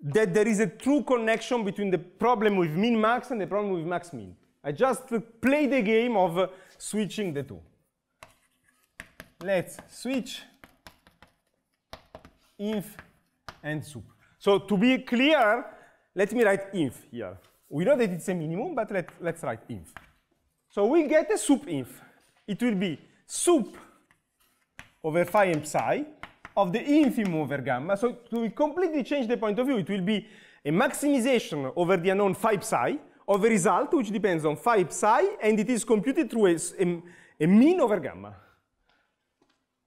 that there is a true connection between the problem with min-max and the problem with max-min. I just play the game of uh, switching the two. Let's switch inf and sup. So to be clear, let me write inf here. We know that it's a minimum, but let, let's write inf. So we get a sup inf. It will be sup over phi and psi of the infimum over gamma. So it will completely change the point of view. It will be a maximization over the unknown phi psi of a result which depends on phi psi and it is computed through a, a, a mean over gamma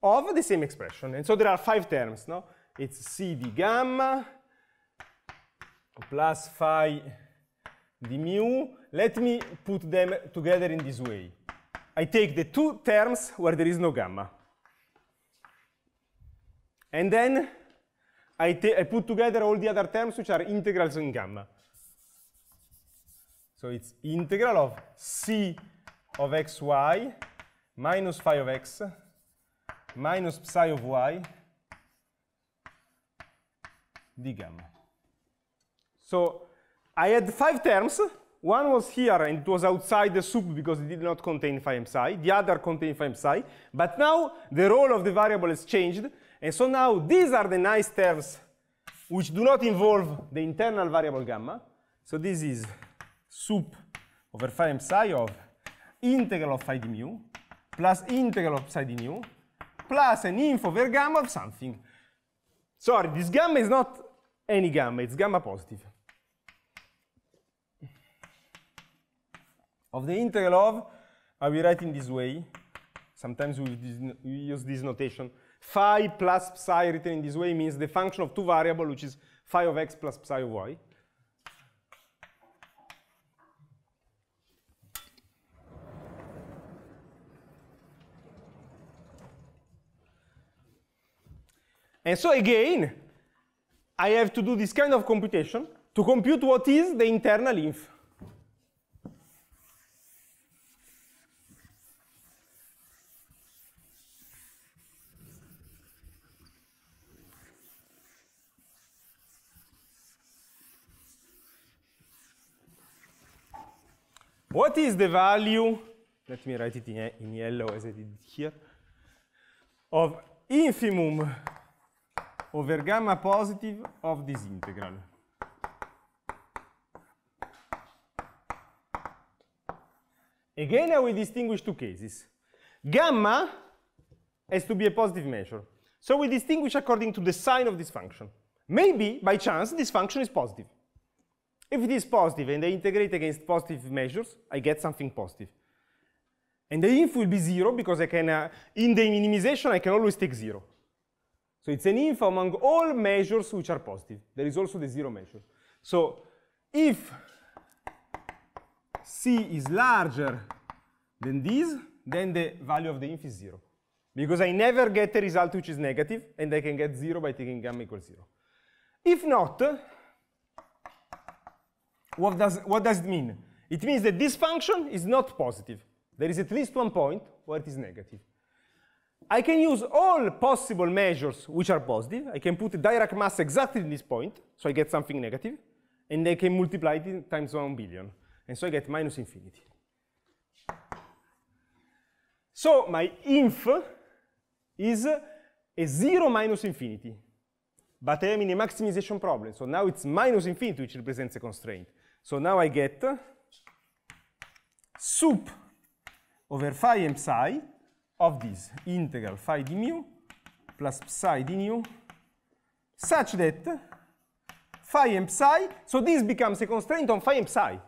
of the same expression. And so there are five terms, no? It's C d gamma plus phi d mu. Let me put them together in this way. I take the two terms where there is no gamma. And then I, I put together all the other terms which are integrals in gamma. So it's integral of c of xy minus phi of x minus psi of y d gamma. So I had five terms. One was here and it was outside the soup because it did not contain phi and psi. The other contained phi and psi. But now the role of the variable has changed and so now these are the nice terms which do not involve the internal variable gamma. So this is sup over phi m psi of integral of phi d mu plus integral of psi d mu plus an info over gamma of something. Sorry, this gamma is not any gamma, it's gamma positive. Of the integral of, I will write in this way, sometimes we use this notation, Phi plus psi written in this way means the function of two variables, which is phi of x plus psi of y. And so again, I have to do this kind of computation to compute what is the internal inf. What is the value, let me write it in, in yellow as I did here, of infimum over gamma positive of this integral? Again, I will distinguish two cases. Gamma has to be a positive measure. So we distinguish according to the sign of this function. Maybe, by chance, this function is positive. If it is positive and I integrate against positive measures, I get something positive. And the inf will be zero because I can, uh, in the minimization, I can always take zero. So it's an inf among all measures which are positive. There is also the zero measure. So if c is larger than this, then the value of the inf is zero. Because I never get a result which is negative, and I can get zero by taking gamma equals zero. If not, what does, what does it mean? It means that this function is not positive. There is at least one point where it is negative. I can use all possible measures which are positive. I can put Dirac mass exactly in this point, so I get something negative, and I can multiply it times 1 billion, and so I get minus infinity. So my inf is a 0 minus infinity, but I am in a maximization problem, so now it's minus infinity, which represents a constraint. So now I get soup over phi and psi of this integral phi d mu plus psi d nu such that phi and psi, so this becomes a constraint on phi and psi.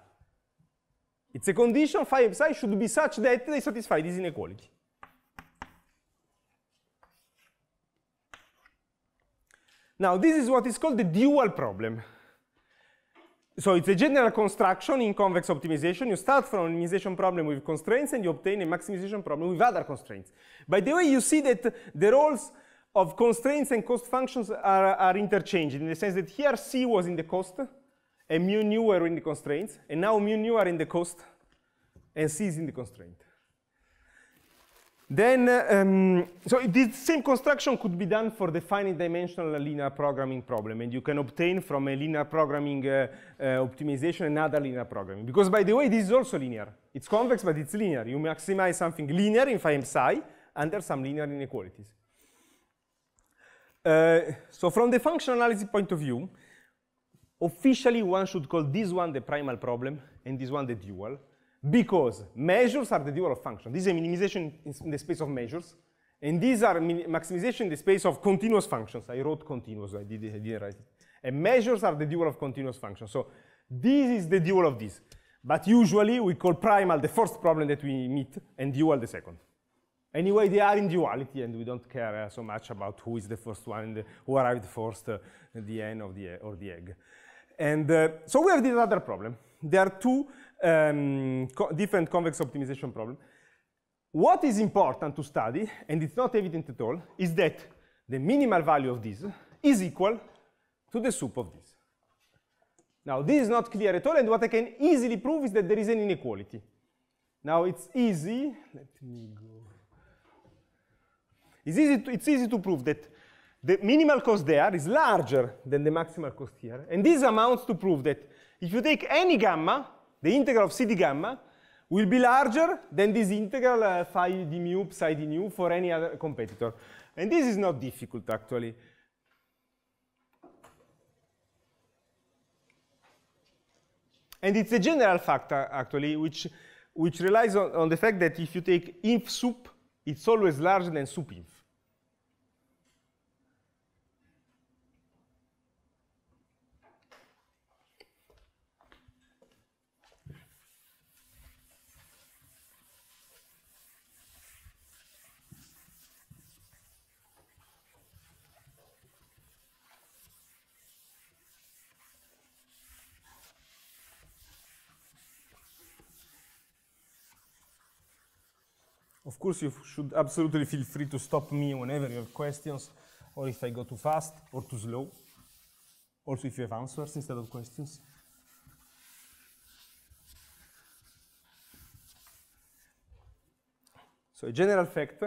It's a condition phi and psi should be such that they satisfy this inequality. Now this is what is called the dual problem. So it's a general construction in convex optimization. You start from an optimization problem with constraints and you obtain a maximization problem with other constraints. By the way, you see that the roles of constraints and cost functions are, are interchanged in the sense that here C was in the cost and mu nu were in the constraints and now mu nu are in the cost and C is in the constraint. Then, um, so this same construction could be done for the finite dimensional linear programming problem, and you can obtain from a linear programming uh, uh, optimization another linear programming. Because by the way, this is also linear. It's convex, but it's linear. You maximize something linear in phi m psi under some linear inequalities. Uh, so from the functional analysis point of view, officially one should call this one the primal problem and this one the dual because measures are the dual of function. This is a minimization in the space of measures, and these are maximization in the space of continuous functions. I wrote continuous, I, did, I didn't write it. And measures are the dual of continuous functions. So this is the dual of this. But usually we call primal the first problem that we meet and dual the second. Anyway, they are in duality and we don't care uh, so much about who is the first one and who arrived first, uh, the end of the, or the egg. And uh, so we have this other problem. There are two um, co different convex optimization problem. What is important to study, and it's not evident at all, is that the minimal value of this is equal to the soup of this. Now, this is not clear at all, and what I can easily prove is that there is an inequality. Now, it's easy, let me go. It's easy to, it's easy to prove that the minimal cost there is larger than the maximal cost here, and this amounts to prove that if you take any gamma, the integral of CD gamma will be larger than this integral uh, phi d mu psi d nu for any other competitor. And this is not difficult, actually. And it's a general factor, uh, actually, which, which relies on, on the fact that if you take inf sup, it's always larger than sup inf. Of course, you should absolutely feel free to stop me whenever you have questions, or if I go too fast or too slow, also if you have answers instead of questions. So a general fact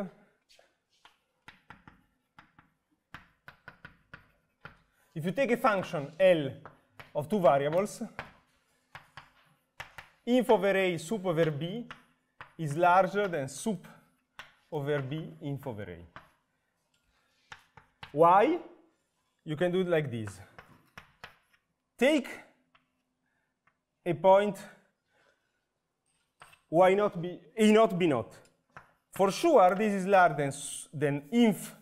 if you take a function L of two variables, inf over A sup over B is larger than sup over B inf over A. Why? You can do it like this. Take a point y not b, a not b not. For sure, this is larger than, than inf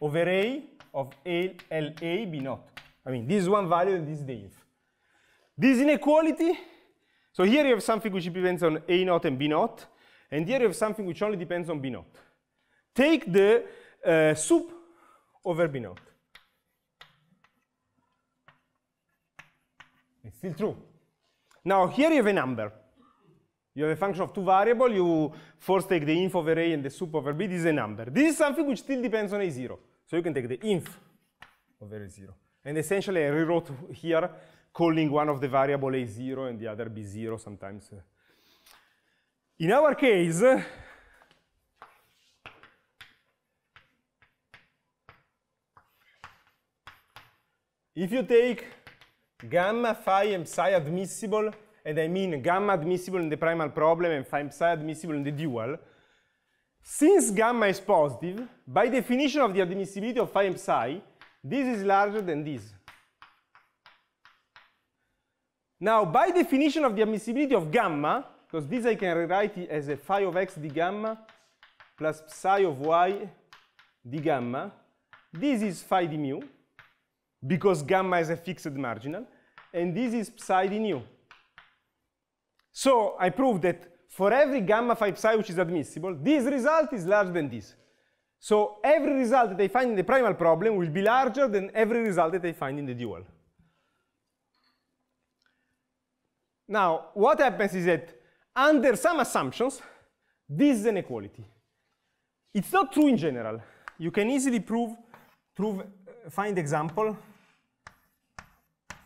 over a of a, l a b not. I mean, this is one value and this is the inf. This inequality so here you have something which depends on A naught and B naught, and here you have something which only depends on B naught. Take the uh, sup over B naught. It's still true. Now here you have a number. You have a function of two variables. you first take the inf over A and the sup over B, this is a number. This is something which still depends on A0. So you can take the inf over A0. And essentially I rewrote here calling one of the variable a0 and the other b0 sometimes. In our case, if you take gamma, phi, and psi admissible, and I mean gamma admissible in the primal problem and phi, psi admissible in the dual, since gamma is positive, by definition of the admissibility of phi and psi, this is larger than this. Now, by definition of the admissibility of gamma, because this I can rewrite as a phi of x d gamma plus psi of y d gamma, this is phi d mu, because gamma is a fixed marginal, and this is psi d nu. So I proved that for every gamma phi psi which is admissible, this result is larger than this. So every result that I find in the primal problem will be larger than every result that I find in the dual. Now, what happens is that under some assumptions, this is an equality. It's not true in general. You can easily prove, prove uh, find example.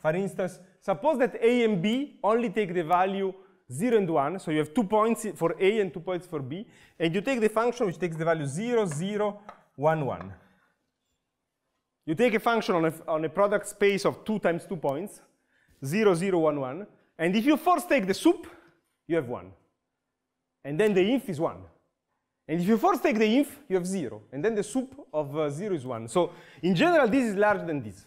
For instance, suppose that A and B only take the value 0 and 1, so you have two points for A and two points for B, and you take the function which takes the value 0, 0, 1, 1. You take a function on a, on a product space of 2 times 2 points, 0, 0, 1, 1, and if you first take the soup, you have one. And then the inf is one. And if you first take the inf, you have zero. And then the soup of uh, zero is one. So in general, this is larger than this.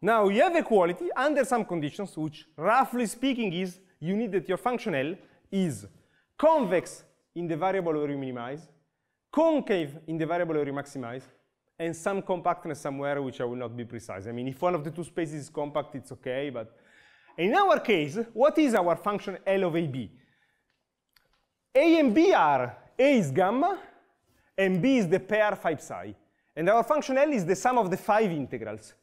Now you have equality under some conditions, which roughly speaking is you need that your function L is convex in the variable where you minimize, concave in the variable where you maximize, and some compactness somewhere which I will not be precise. I mean, if one of the two spaces is compact, it's okay, but in our case, what is our function L of AB? A and B are A is gamma, and B is the pair 5 psi. And our function L is the sum of the five integrals.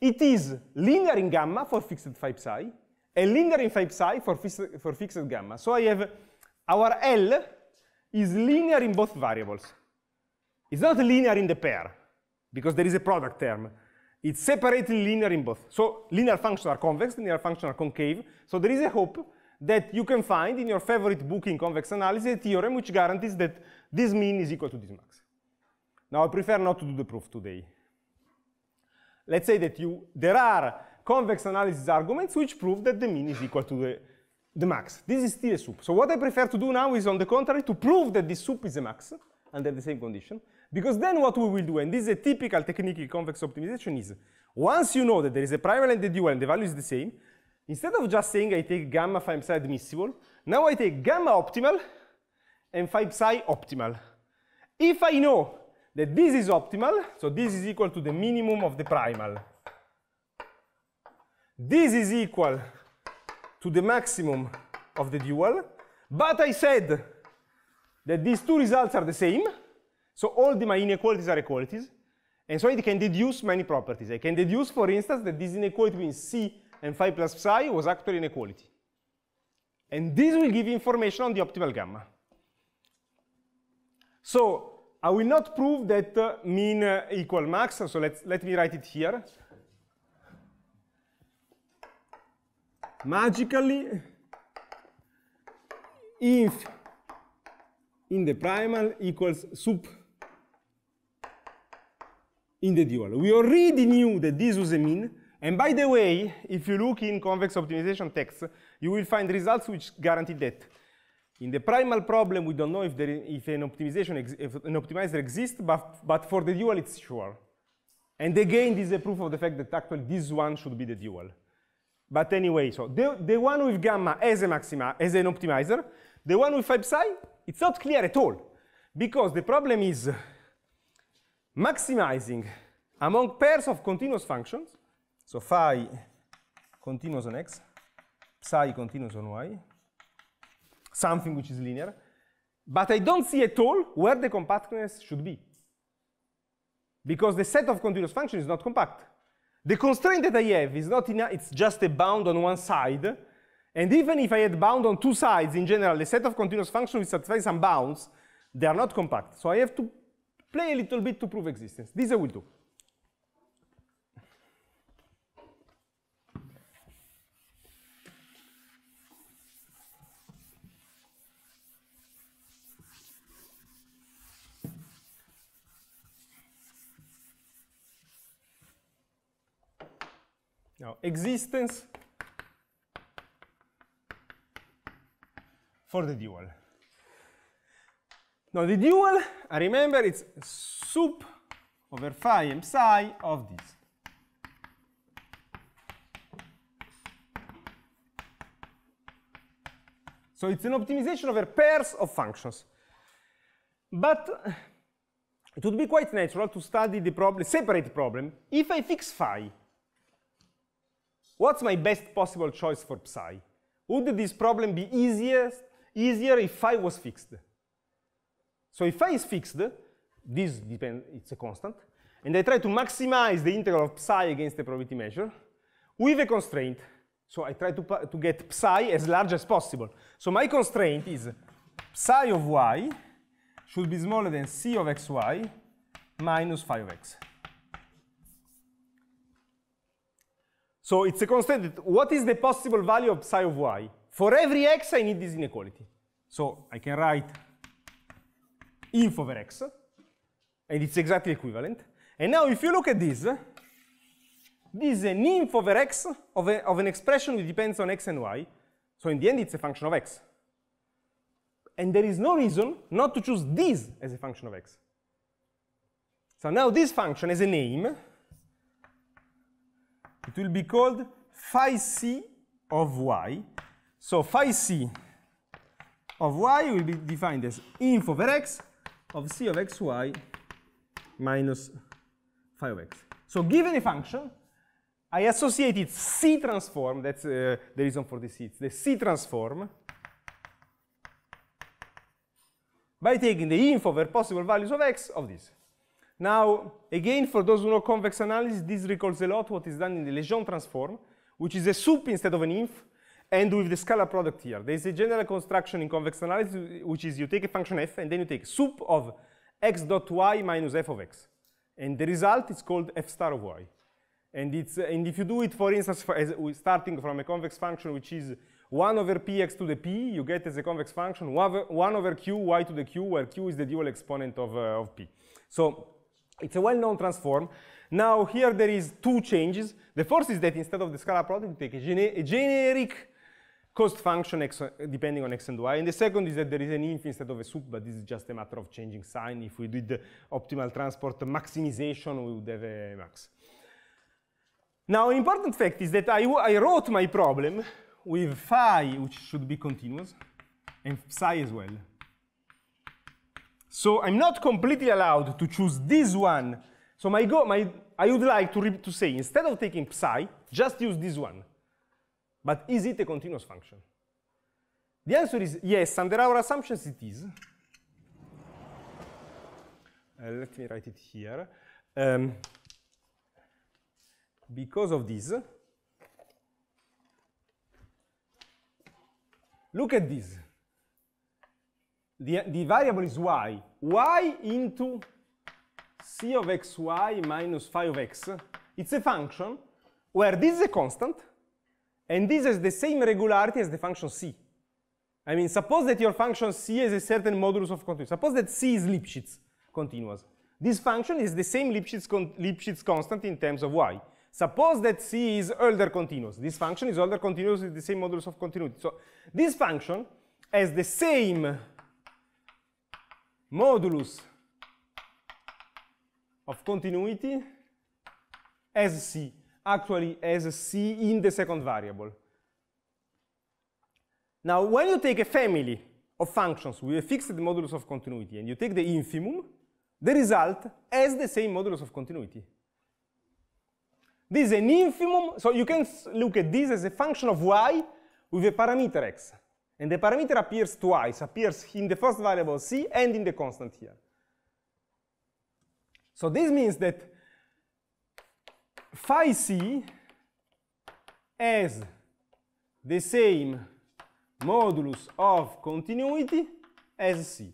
It is linear in gamma for fixed 5 psi, and linear in 5 psi for for fixed gamma. So I have our L is linear in both variables. It's not linear in the pair, because there is a product term. It's separately linear in both. So linear functions are convex, linear functions are concave. So there is a hope that you can find in your favorite book in convex analysis a theorem which guarantees that this mean is equal to this max. Now I prefer not to do the proof today. Let's say that you there are convex analysis arguments which prove that the mean is equal to the, the max. This is still a soup. So what I prefer to do now is on the contrary to prove that this soup is a max under the same condition. Because then what we will do, and this is a typical technique in convex optimization, is once you know that there is a primal and a dual and the value is the same, instead of just saying I take gamma phi psi admissible, now I take gamma optimal and phi psi optimal. If I know that this is optimal, so this is equal to the minimum of the primal, this is equal to the maximum of the dual, but I said that these two results are the same, so all the, my inequalities are equalities, and so it can deduce many properties. I can deduce, for instance, that this inequality between C and phi plus psi was actually an equality. And this will give information on the optimal gamma. So I will not prove that uh, mean uh, equal max, so let's, let me write it here. Magically, if in the primal equals sup in the dual. We already knew that this was a mean, and by the way, if you look in convex optimization texts, you will find results which guarantee that. In the primal problem, we don't know if, there, if an optimization if an optimizer exists, but, but for the dual, it's sure. And again, this is a proof of the fact that actually this one should be the dual. But anyway, so the, the one with gamma as a maxima, as an optimizer, the one with 5 psi, it's not clear at all. Because the problem is maximizing among pairs of continuous functions, so phi continuous on x, psi continuous on y, something which is linear, but I don't see at all where the compactness should be. Because the set of continuous functions is not compact. The constraint that I have is not enough, it's just a bound on one side, and even if I had bound on two sides, in general, the set of continuous functions which satisfy some bounds, they are not compact. So I have to play a little bit to prove existence. This I will do. Now, existence for the dual. Now the dual, remember, it's sup over phi m psi of this. So it's an optimization over pairs of functions. But it would be quite natural to study the problem, separate problem. If I fix phi, what's my best possible choice for psi? Would this problem be easier, easier if phi was fixed? So if phi is fixed, this depends, it's a constant, and I try to maximize the integral of psi against the probability measure with a constraint. So I try to, to get psi as large as possible. So my constraint is psi of y should be smaller than c of xy minus phi of x. So it's a constraint that what is the possible value of psi of y? For every x, I need this inequality. So I can write inf over x, and it's exactly equivalent. And now if you look at this, this is an inf over x of, a, of an expression which depends on x and y, so in the end it's a function of x. And there is no reason not to choose this as a function of x. So now this function has a name. It will be called phi c of y. So phi c of y will be defined as inf over x of c of xy minus phi of x. So given a function, I associate its C transform, that's uh, the reason for this, it's the C transform, by taking the inf over possible values of x of this. Now, again, for those who know convex analysis, this recalls a lot what is done in the Lejeune transform, which is a soup instead of an inf, and with the scalar product here, there is a general construction in convex analysis, which is you take a function f and then you take sup of x dot y minus f of x. And the result is called f star of y. And, it's, and if you do it, for instance, for starting from a convex function, which is 1 over px to the p, you get as a convex function 1 over q y to the q, where q is the dual exponent of, uh, of p. So it's a well-known transform. Now here there is two changes. The first is that instead of the scalar product, you take a, gene a generic cost function depending on x and y. And the second is that there is an inf instead of a sup, but this is just a matter of changing sign. If we did optimal transport maximization, we would have a max. Now, an important fact is that I, I wrote my problem with phi, which should be continuous, and psi as well. So I'm not completely allowed to choose this one. So my, go, my I would like to, to say, instead of taking psi, just use this one. But is it a continuous function? The answer is yes, under our assumptions it is. Uh, let me write it here. Um, because of this, look at this. The, the variable is y. y into c of xy minus phi of x. It's a function where this is a constant and this has the same regularity as the function c. I mean, suppose that your function c has a certain modulus of continuity. Suppose that c is Lipschitz continuous. This function is the same Lipschitz, con Lipschitz constant in terms of y. Suppose that c is Euler continuous. This function is Euler continuous with the same modulus of continuity. So this function has the same modulus of continuity as c actually as c in the second variable. Now, when you take a family of functions with a fixed modulus of continuity and you take the infimum, the result has the same modulus of continuity. This is an infimum, so you can look at this as a function of y with a parameter x. And the parameter appears twice, appears in the first variable c and in the constant here. So this means that phi c has the same modulus of continuity as c.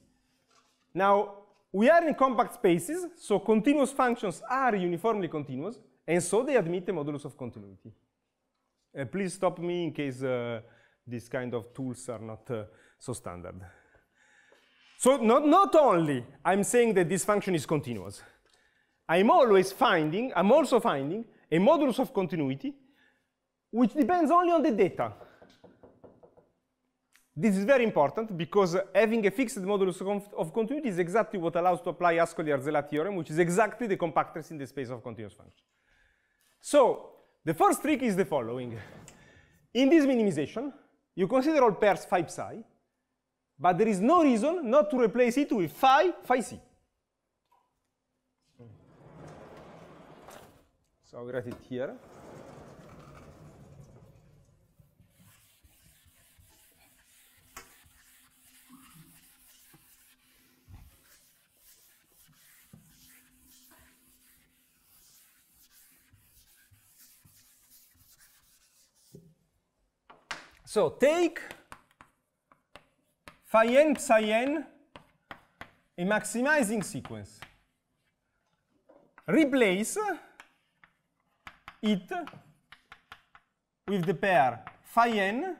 Now, we are in compact spaces, so continuous functions are uniformly continuous, and so they admit the modulus of continuity. Uh, please stop me in case uh, these kind of tools are not uh, so standard. So not, not only I'm saying that this function is continuous, I'm always finding, I'm also finding, a modulus of continuity which depends only on the data. This is very important because having a fixed modulus of continuity is exactly what allows to apply Ascoli-Arzela theorem, which is exactly the compactness in the space of continuous functions. So the first trick is the following. In this minimization, you consider all pairs phi psi, but there is no reason not to replace it with phi phi c. So I'll write it here. So take phi n psi n, a maximizing sequence. Replace it with the pair phi n,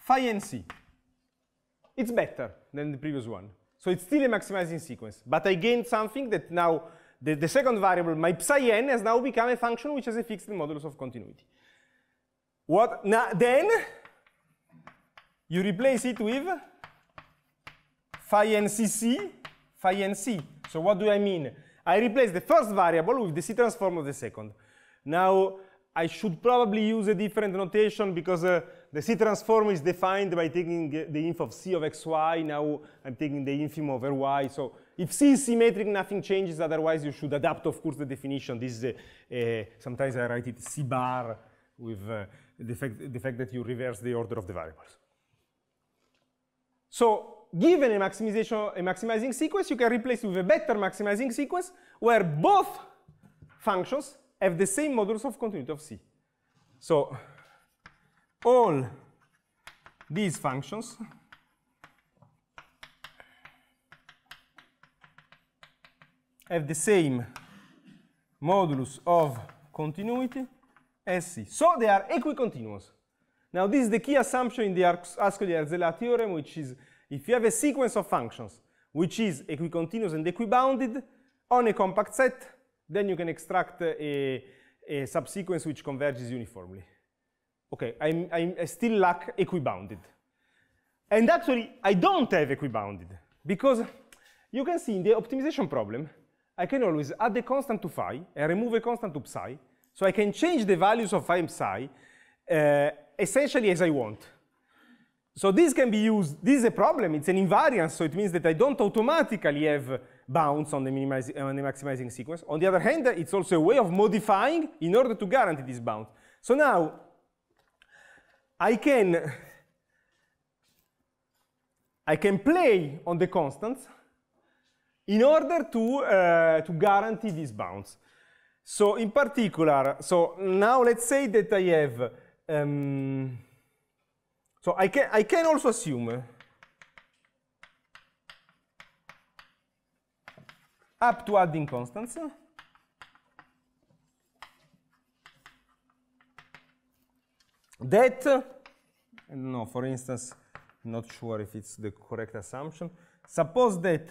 phi nc. It's better than the previous one. So it's still a maximizing sequence, but I gained something that now the, the second variable, my psi n, has now become a function which has a fixed modulus of continuity. What now, then you replace it with phi ncc, phi nc. So what do I mean? I replace the first variable with the C transform of the second. Now, I should probably use a different notation because uh, the C transform is defined by taking uh, the inf of C of xy. Now I'm taking the infimum over y. So if C is symmetric, nothing changes. Otherwise, you should adapt, of course, the definition. This is a, a, sometimes I write it C bar with uh, the, fact, the fact that you reverse the order of the variables. So given a, maximization, a maximizing sequence, you can replace it with a better maximizing sequence where both functions have the same modulus of continuity of C. So all these functions have the same modulus of continuity as C. So they are equicontinuous. Now this is the key assumption in the Ascoli-Arzela theorem, which is if you have a sequence of functions which is equicontinuous and equibounded on a compact set, then you can extract a, a subsequence which converges uniformly. Okay, I'm, I'm, I still lack equibounded. And actually, I don't have equibounded because you can see in the optimization problem, I can always add a constant to phi and remove a constant to psi. So I can change the values of phi and psi uh, essentially as I want. So this can be used, this is a problem, it's an invariance, so it means that I don't automatically have bounds on the, on the, maximizing sequence. On the other hand, it's also a way of modifying in order to guarantee this bound. So now, I can, I can play on the constants in order to, uh, to guarantee these bounds. So in particular, so now let's say that I have, um, so I can, I can also assume up to adding constants. That, no, for instance, not sure if it's the correct assumption. Suppose that,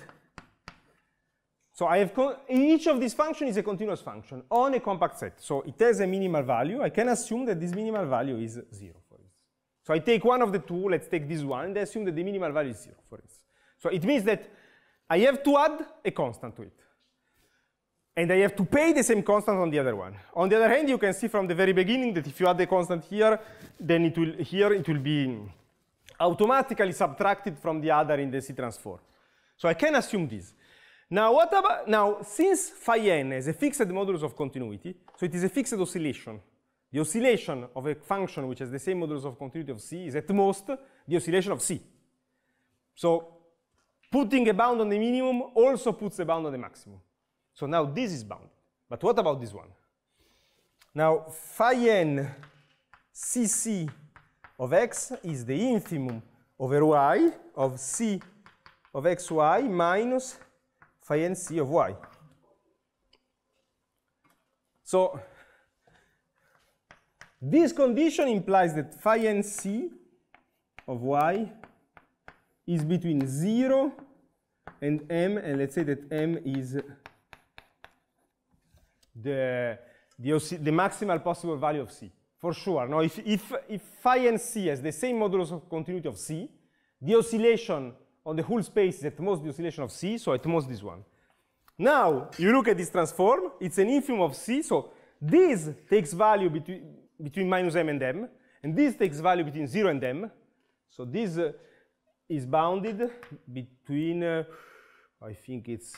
so I have, each of these functions is a continuous function on a compact set. So it has a minimal value. I can assume that this minimal value is zero, for instance. So I take one of the two, let's take this one, and I assume that the minimal value is zero, for instance. So it means that I have to add a constant to it. And I have to pay the same constant on the other one. On the other hand, you can see from the very beginning that if you add a constant here, then it will, here it will be automatically subtracted from the other in the C transform. So I can assume this. Now, what about, now, since phi n is a fixed modulus of continuity, so it is a fixed oscillation. The oscillation of a function which has the same modulus of continuity of C is at most the oscillation of C. So Putting a bound on the minimum also puts a bound on the maximum. So now this is bound, But what about this one? Now, phi n cc of x is the infimum over y of c of xy minus phi n c of y. So this condition implies that phi n c of y is between 0 and m, and let's say that m is the, the, OC, the maximal possible value of C. For sure, now if, if, if phi and C has the same modulus of continuity of C, the oscillation on the whole space is at most the oscillation of C, so at most this one. Now, you look at this transform, it's an infimum of C, so this takes value between, between minus m and m, and this takes value between 0 and m. So this, uh, is bounded between, uh, I think it's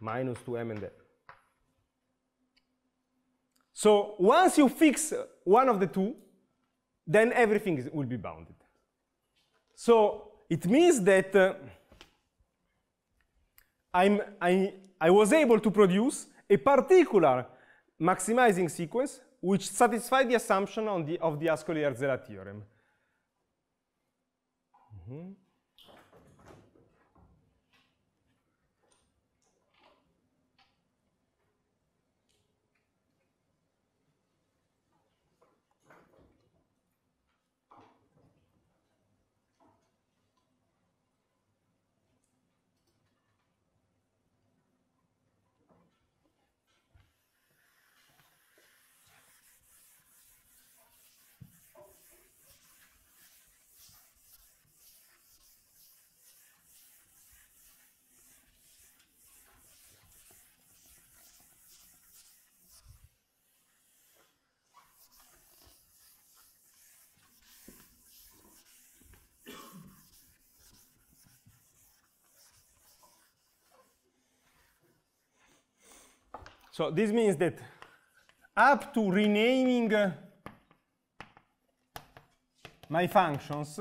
minus 2m and n. So once you fix one of the two, then everything is, will be bounded. So it means that uh, I'm, I, I was able to produce a particular maximizing sequence which satisfies the assumption the, of the Ascoli-Erzela theorem. Mm-hmm. So this means that up to renaming uh, my functions,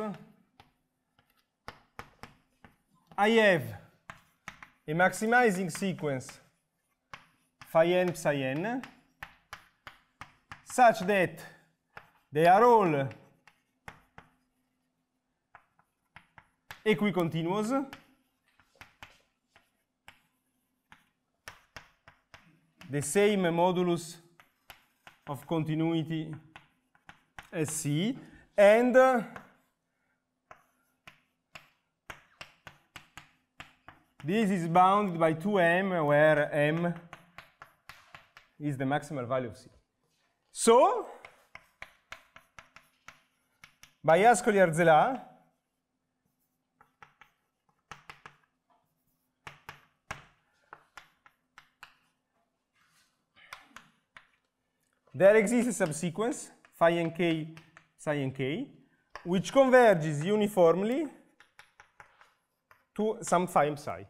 I have a maximizing sequence phi n psi n such that they are all equicontinuous the same modulus of continuity as C and uh, this is bounded by 2m where m is the maximal value of C. So by Ascoli-Arzela there exists a subsequence, phi and k, psi and k, which converges uniformly to some phi and psi.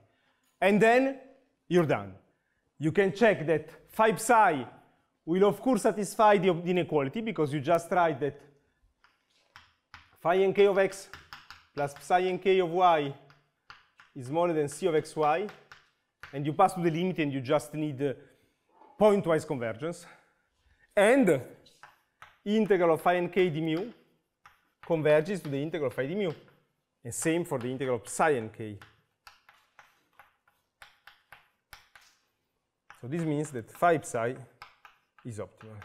And then you're done. You can check that phi psi will of course satisfy the inequality because you just write that phi and k of x plus psi and k of y is smaller than c of xy, and you pass to the limit and you just need uh, pointwise convergence and integral of phi n k d mu converges to the integral of phi d mu. And same for the integral of psi n k. So this means that phi psi is optimal.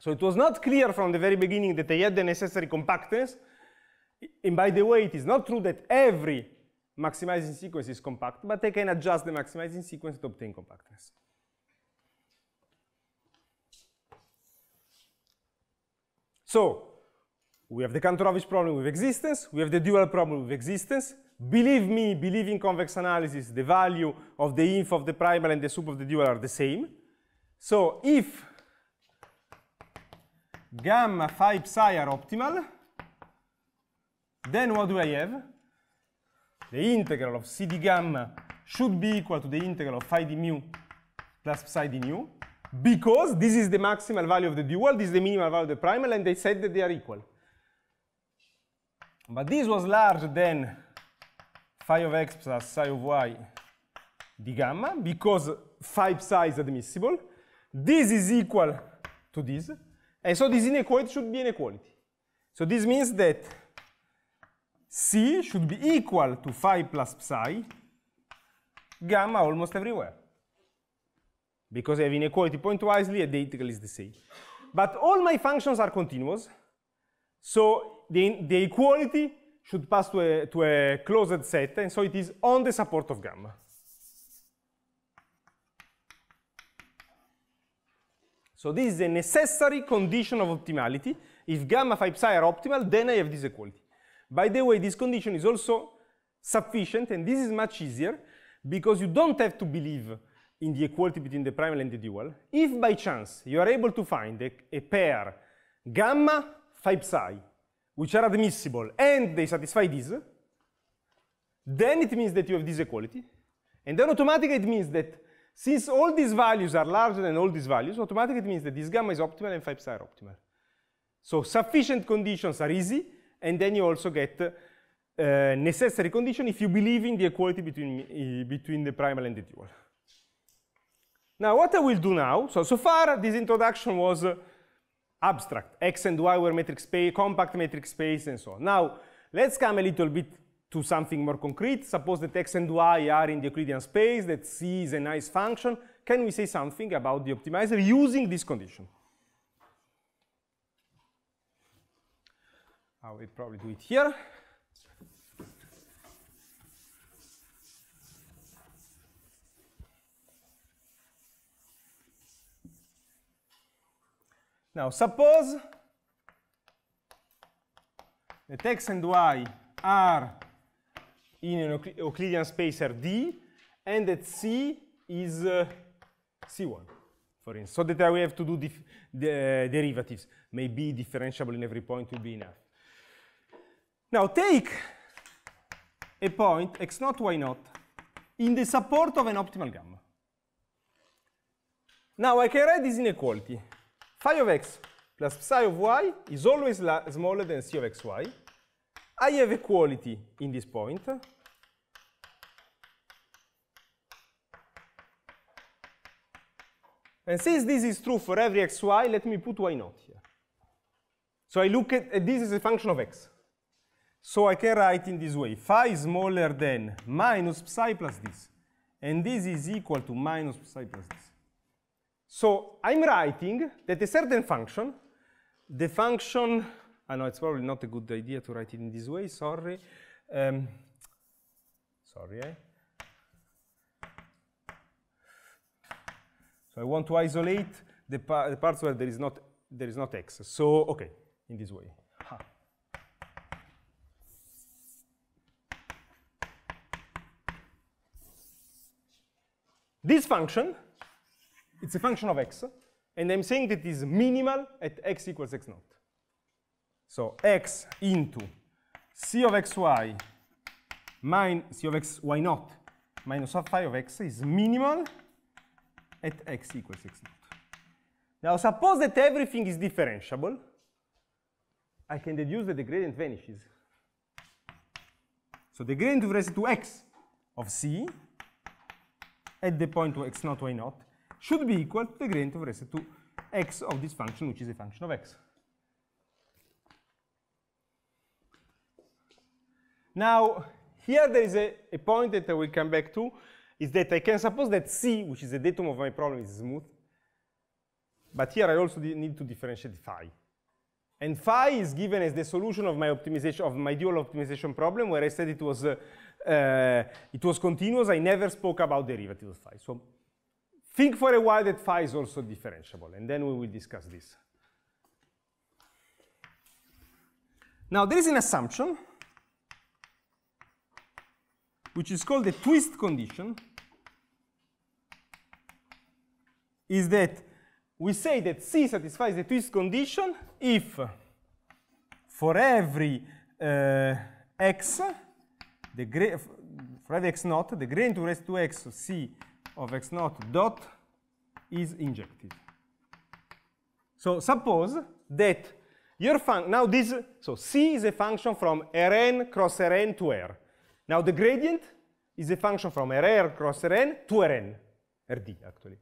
So it was not clear from the very beginning that I had the necessary compactness. And by the way, it is not true that every maximizing sequence is compact, but I can adjust the maximizing sequence to obtain compactness. So we have the Kantorovich problem with existence, we have the dual problem with existence. Believe me, believe in convex analysis, the value of the inf of the primal and the sup of the dual are the same. So if gamma phi psi are optimal, then what do I have? The integral of c d gamma should be equal to the integral of phi d mu plus psi d nu because this is the maximal value of the dual, this is the minimal value of the primal, and they said that they are equal. But this was larger than phi of x plus psi of y d gamma, because phi psi is admissible. This is equal to this, and so this inequality should be an equality. So this means that c should be equal to phi plus psi gamma almost everywhere because I have inequality pointwisely and the integral is the same. But all my functions are continuous, so the, the equality should pass to a, to a closed set, and so it is on the support of gamma. So this is a necessary condition of optimality. If gamma phi psi are optimal, then I have this equality. By the way, this condition is also sufficient, and this is much easier, because you don't have to believe in the equality between the primal and the dual, if by chance you are able to find a, a pair gamma phi psi, which are admissible and they satisfy this, then it means that you have this equality. And then automatically it means that since all these values are larger than all these values, automatically it means that this gamma is optimal and phi psi are optimal. So sufficient conditions are easy, and then you also get uh, necessary condition if you believe in the equality between, uh, between the primal and the dual. Now, what I will do now, so, so far this introduction was uh, abstract. X and Y were matrix space, compact matrix space, and so on. Now, let's come a little bit to something more concrete. Suppose that X and Y are in the Euclidean space, that C is a nice function. Can we say something about the optimizer using this condition? I will probably do it here. Now suppose that x and y are in an Euclidean space RD and that C is uh, C1, for instance. So that we have to do the de derivatives. Maybe differentiable in every point will be enough. Now take a point x0, y0 in the support of an optimal gamma. Now I can write this inequality phi of x plus psi of y is always smaller than c of xy. I have equality in this point. And since this is true for every xy, let me put y naught here. So I look at, at this as a function of x. So I can write in this way, phi is smaller than minus psi plus this. And this is equal to minus psi plus this. So I'm writing that a certain function, the function, I know it's probably not a good idea to write it in this way, sorry. Um, sorry, eh? So I want to isolate the, the, parts where there is, not, there is not x. So, okay, in this way. This function it's a function of x, and I'm saying that is minimal at x equals x naught. So x into c of xy minus c of xy naught minus phi of x is minimal at x equals x naught. Now suppose that everything is differentiable, I can deduce that the gradient vanishes. So the gradient with respect to x of c at the point x naught y naught should be equal to the gradient of respect to x of this function, which is a function of x. Now, here there is a, a point that I will come back to, is that I can suppose that C, which is the datum of my problem, is smooth. But here I also need to differentiate phi. And phi is given as the solution of my optimization of my dual optimization problem, where I said it was uh, uh, it was continuous. I never spoke about derivatives of phi. So Think for a while that phi is also differentiable, and then we will discuss this. Now, there is an assumption, which is called the twist condition, is that we say that C satisfies the twist condition if for every uh, x, the for every x naught, the gradient to raise to x of C of x naught dot is injected. So suppose that your fun now this, so C is a function from Rn cross Rn to R. Now the gradient is a function from Rn cross Rn to Rn, Rd actually.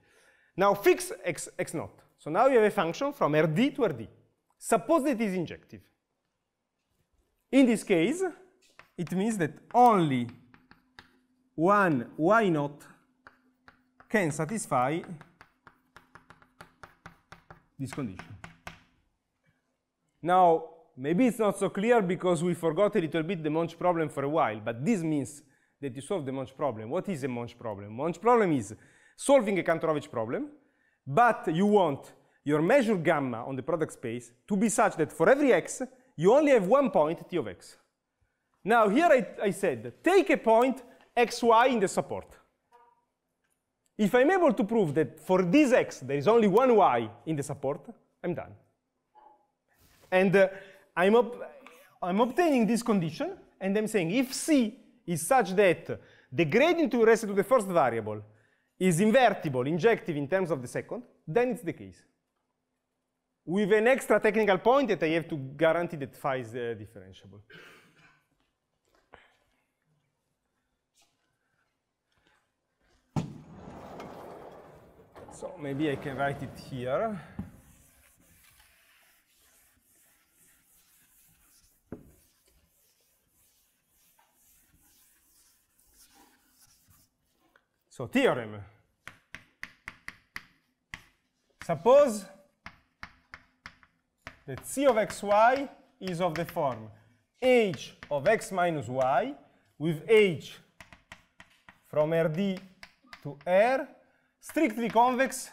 Now fix x, x naught. So now you have a function from Rd to Rd. Suppose that it is injective. In this case, it means that only one y naught can satisfy this condition. Now, maybe it's not so clear because we forgot a little bit the Munch problem for a while, but this means that you solve the Munch problem. What is a Munch problem? Munch problem is solving a Kantorovich problem, but you want your measure gamma on the product space to be such that for every x, you only have one point t of x. Now here I, I said, take a point xy in the support. If I'm able to prove that for this x there is only one y in the support, I'm done. And uh, I'm, I'm obtaining this condition, and I'm saying if c is such that the gradient to raised to the first variable is invertible, injective in terms of the second, then it's the case. With an extra technical point that I have to guarantee that phi is uh, differentiable. So maybe I can write it here. So theorem. Suppose that c of xy is of the form h of x minus y with h from Rd to R strictly convex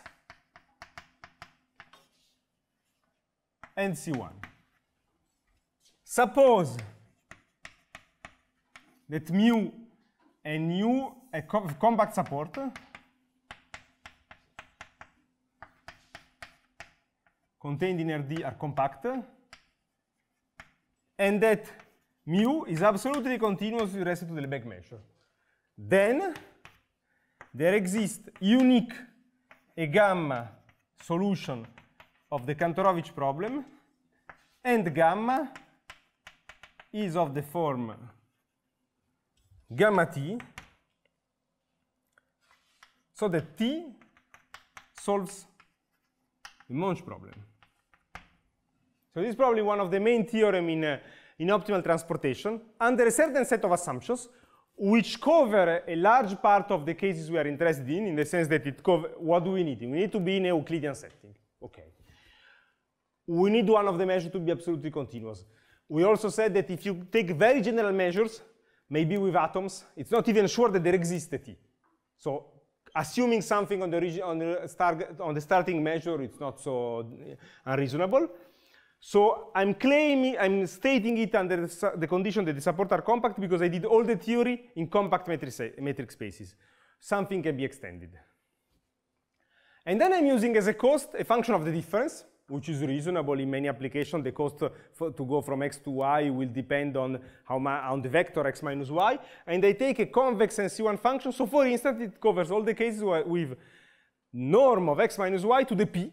and C1. Suppose that mu and nu a compact support contained in RD are compact and that mu is absolutely continuous with respect to the Lebesgue measure. Then there exists unique a gamma solution of the Kantorovich problem, and gamma is of the form gamma t, so that t solves the Monge problem. So this is probably one of the main theorem in, uh, in optimal transportation under a certain set of assumptions, which cover a large part of the cases we are interested in, in the sense that it cover, what do we need? We need to be in a Euclidean setting, okay. We need one of the measures to be absolutely continuous. We also said that if you take very general measures, maybe with atoms, it's not even sure that there exists a T. So assuming something on the, on, the start, on the starting measure, it's not so unreasonable. So I'm claiming, I'm stating it under the condition that the supports are compact because I did all the theory in compact matrix, matrix spaces. Something can be extended. And then I'm using as a cost a function of the difference, which is reasonable in many applications. The cost to go from x to y will depend on, how on the vector x minus y. And I take a convex NC1 function. So for instance, it covers all the cases with norm of x minus y to the p,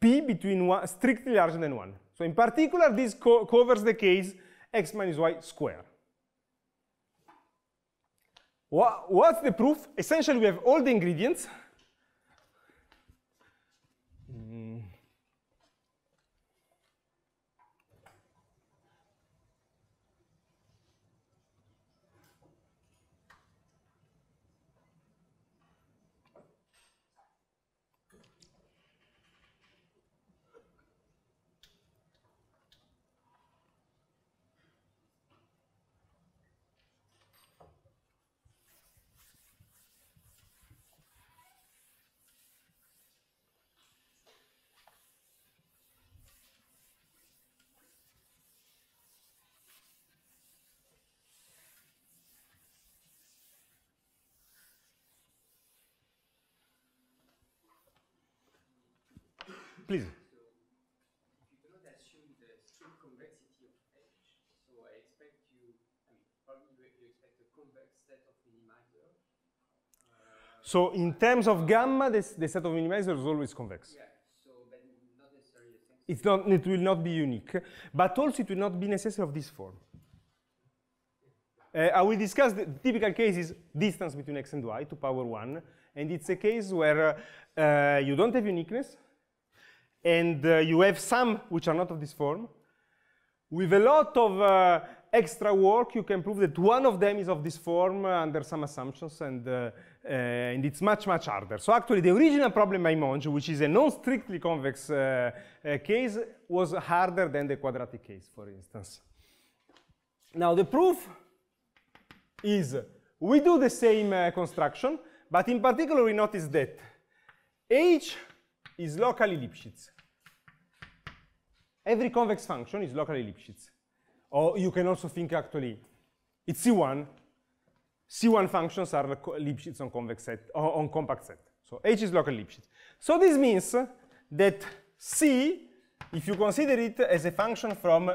p between one, strictly larger than 1. So in particular, this co covers the case x minus y square. what's the proof? Essentially, we have all the ingredients Please. So in terms of gamma, this, the set of minimizers is always convex. Yeah, so not it's not, it will not be unique, but also it will not be necessary of this form. Uh, I will discuss the typical case is distance between x and y to power 1, and it's a case where uh, you don't have uniqueness, and uh, you have some which are not of this form. With a lot of uh, extra work, you can prove that one of them is of this form uh, under some assumptions, and, uh, uh, and it's much, much harder. So actually, the original problem I mentioned, which is a non-strictly convex uh, case, was harder than the quadratic case, for instance. Now, the proof is we do the same construction, but in particular, we notice that H is locally Lipschitz. Every convex function is locally Lipschitz. Or you can also think actually, it's C1. C1 functions are Lipschitz on convex set, on compact set. So H is locally Lipschitz. So this means that C, if you consider it as a function from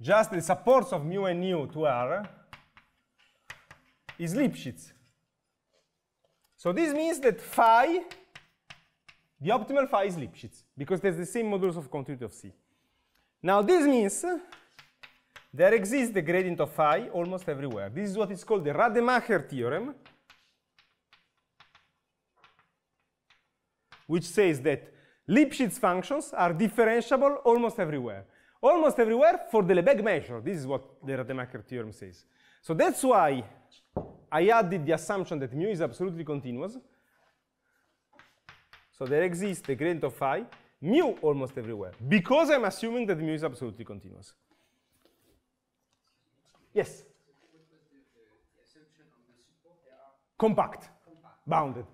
just the supports of mu and nu to R, is Lipschitz. So this means that phi the optimal phi is Lipschitz, because there's the same modulus of continuity of C. Now this means there exists the gradient of phi almost everywhere. This is what is called the Rademacher theorem, which says that Lipschitz functions are differentiable almost everywhere. Almost everywhere for the Lebesgue measure. This is what the Rademacher theorem says. So that's why I added the assumption that mu is absolutely continuous, so there exists the gradient of phi, mu almost everywhere, because I'm assuming that mu is absolutely continuous. Yes? Compact, bounded.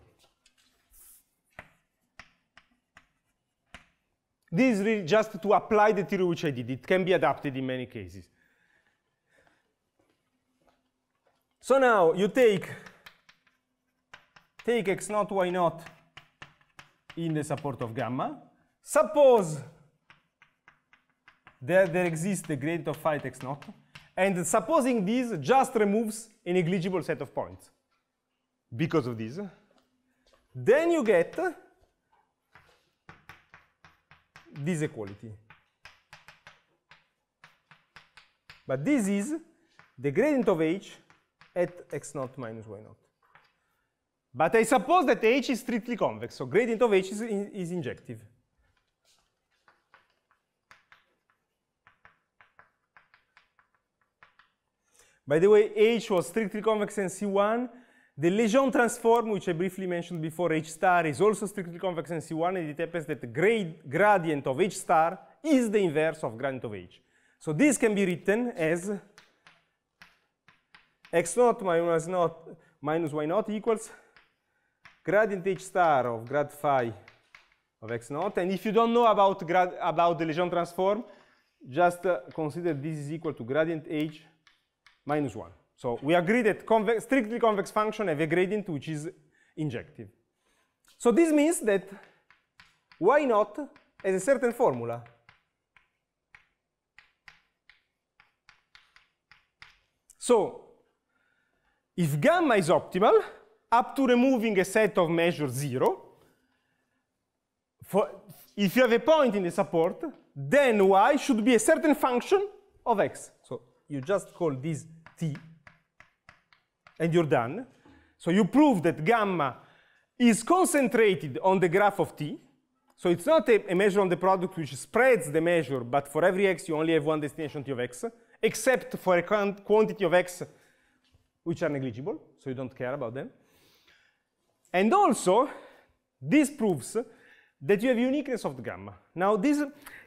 This is really just to apply the theory which I did. It can be adapted in many cases. So now you take, take x 0 y 0 in the support of gamma. Suppose that there exists the gradient of phi x naught, and supposing this just removes a negligible set of points because of this, then you get this equality. But this is the gradient of h at x naught minus y naught. But I suppose that H is strictly convex, so gradient of H is, in, is injective. By the way, H was strictly convex in C1. The Lejeune transform, which I briefly mentioned before, H star, is also strictly convex in C1, and it happens that the gradient of H star is the inverse of gradient of H. So this can be written as x naught minus, not, minus y naught equals gradient H star of grad phi of x naught. And if you don't know about, grad, about the Legendre transform, just uh, consider this is equal to gradient H minus 1. So we agree that convex, strictly convex function have a gradient which is injective. So this means that y naught has a certain formula. So if gamma is optimal, up to removing a set of measure 0. For if you have a point in the support, then y should be a certain function of x. So you just call this t, and you're done. So you prove that gamma is concentrated on the graph of t. So it's not a, a measure on the product which spreads the measure, but for every x you only have one destination t of x, except for a quantity of x which are negligible, so you don't care about them. And also, this proves that you have uniqueness of the gamma. Now this,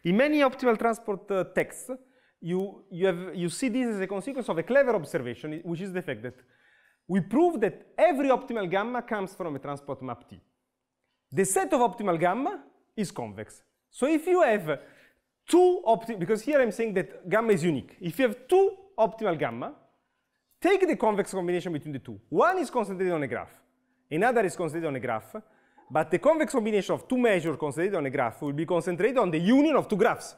in many optimal transport uh, texts, you, you, have, you see this as a consequence of a clever observation, which is the fact that we prove that every optimal gamma comes from a transport map T. The set of optimal gamma is convex. So if you have two optimal, because here I'm saying that gamma is unique. If you have two optimal gamma, take the convex combination between the two. One is concentrated on a graph. Another is concentrated on a graph, but the convex combination of two measures concentrated on a graph will be concentrated on the union of two graphs.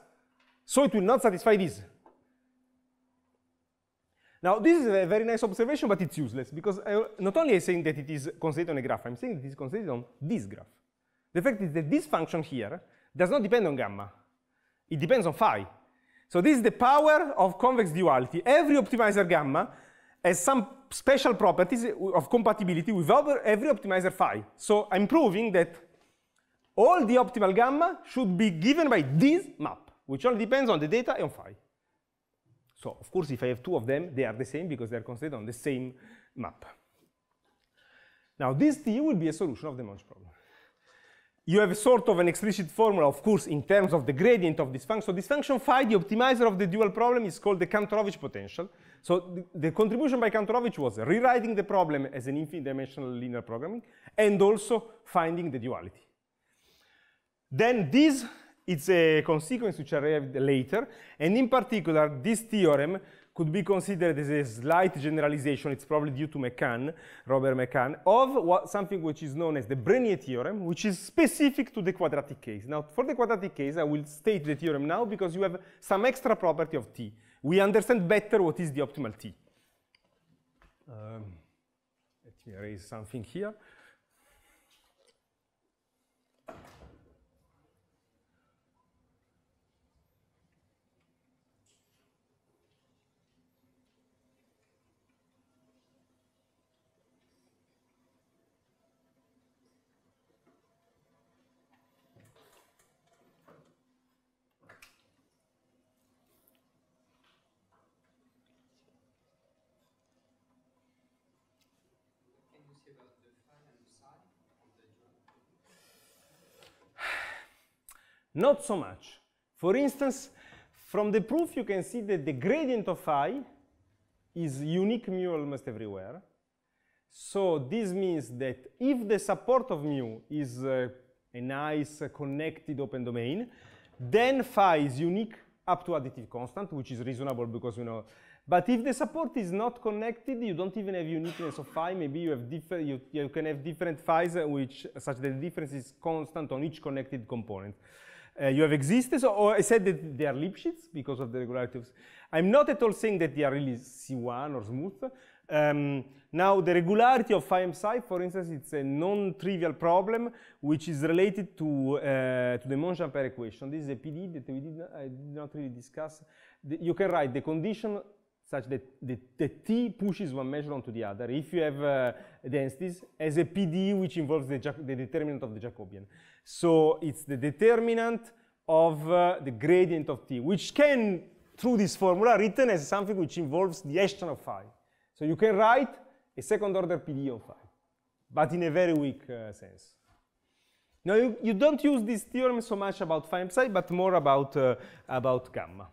So it will not satisfy this. Now, this is a very nice observation, but it's useless, because I, uh, not only I'm saying that it is concentrated on a graph, I'm saying that it is concentrated on this graph. The fact is that this function here does not depend on gamma. It depends on phi. So this is the power of convex duality. Every optimizer gamma has some special properties of compatibility with every optimizer phi. So I'm proving that all the optimal gamma should be given by this map, which only depends on the data and phi. So of course, if I have two of them, they are the same because they're considered on the same map. Now this T will be a solution of the Monge problem. You have a sort of an explicit formula, of course, in terms of the gradient of this function. So this function phi, the optimizer of the dual problem, is called the Kantorovich potential. So the, the contribution by Kantorovich was rewriting the problem as an infinite dimensional linear programming and also finding the duality. Then this is a consequence which arrived later, and in particular this theorem could be considered as a slight generalization, it's probably due to McCann, Robert McCann, of what, something which is known as the Brenier theorem, which is specific to the quadratic case. Now, for the quadratic case, I will state the theorem now because you have some extra property of T we understand better what is the optimal t. Um, let me erase something here. Not so much. For instance, from the proof you can see that the gradient of phi is unique mu almost everywhere. So this means that if the support of mu is uh, a nice uh, connected open domain, then phi is unique up to additive constant, which is reasonable because you know. But if the support is not connected, you don't even have uniqueness of phi. Maybe you have you, you, can have different phis, uh, which such that the difference is constant on each connected component. Uh, you have existence, or I said that they are Lipschitz because of the regularity of. I'm not at all saying that they are really C1 or smooth. Um, now, the regularity of phi psi, for instance, it's a non-trivial problem which is related to, uh, to the Monchampere equation. This is a PD that we did, I did not really discuss. The, you can write the condition such that the, the T pushes one measure onto the other. If you have uh, densities as a PDE which involves the, the, determinant of the Jacobian. So it's the determinant of uh, the gradient of T, which can, through this formula, written as something which involves the action of phi. So you can write a second order PDE on phi, but in a very weak uh, sense. Now you, you, don't use this theorem so much about phi and psi, but more about, uh, about gamma.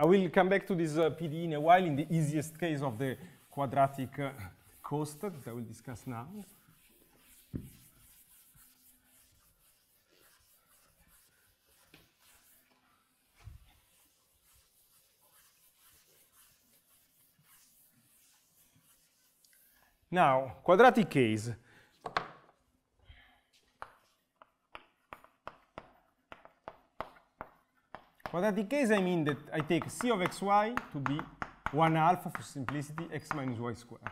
I will come back to this uh, PDE in a while in the easiest case of the quadratic uh, cost that I will discuss now. Now, quadratic case. that case, I mean that I take c of xy to be 1 half for simplicity x minus y squared.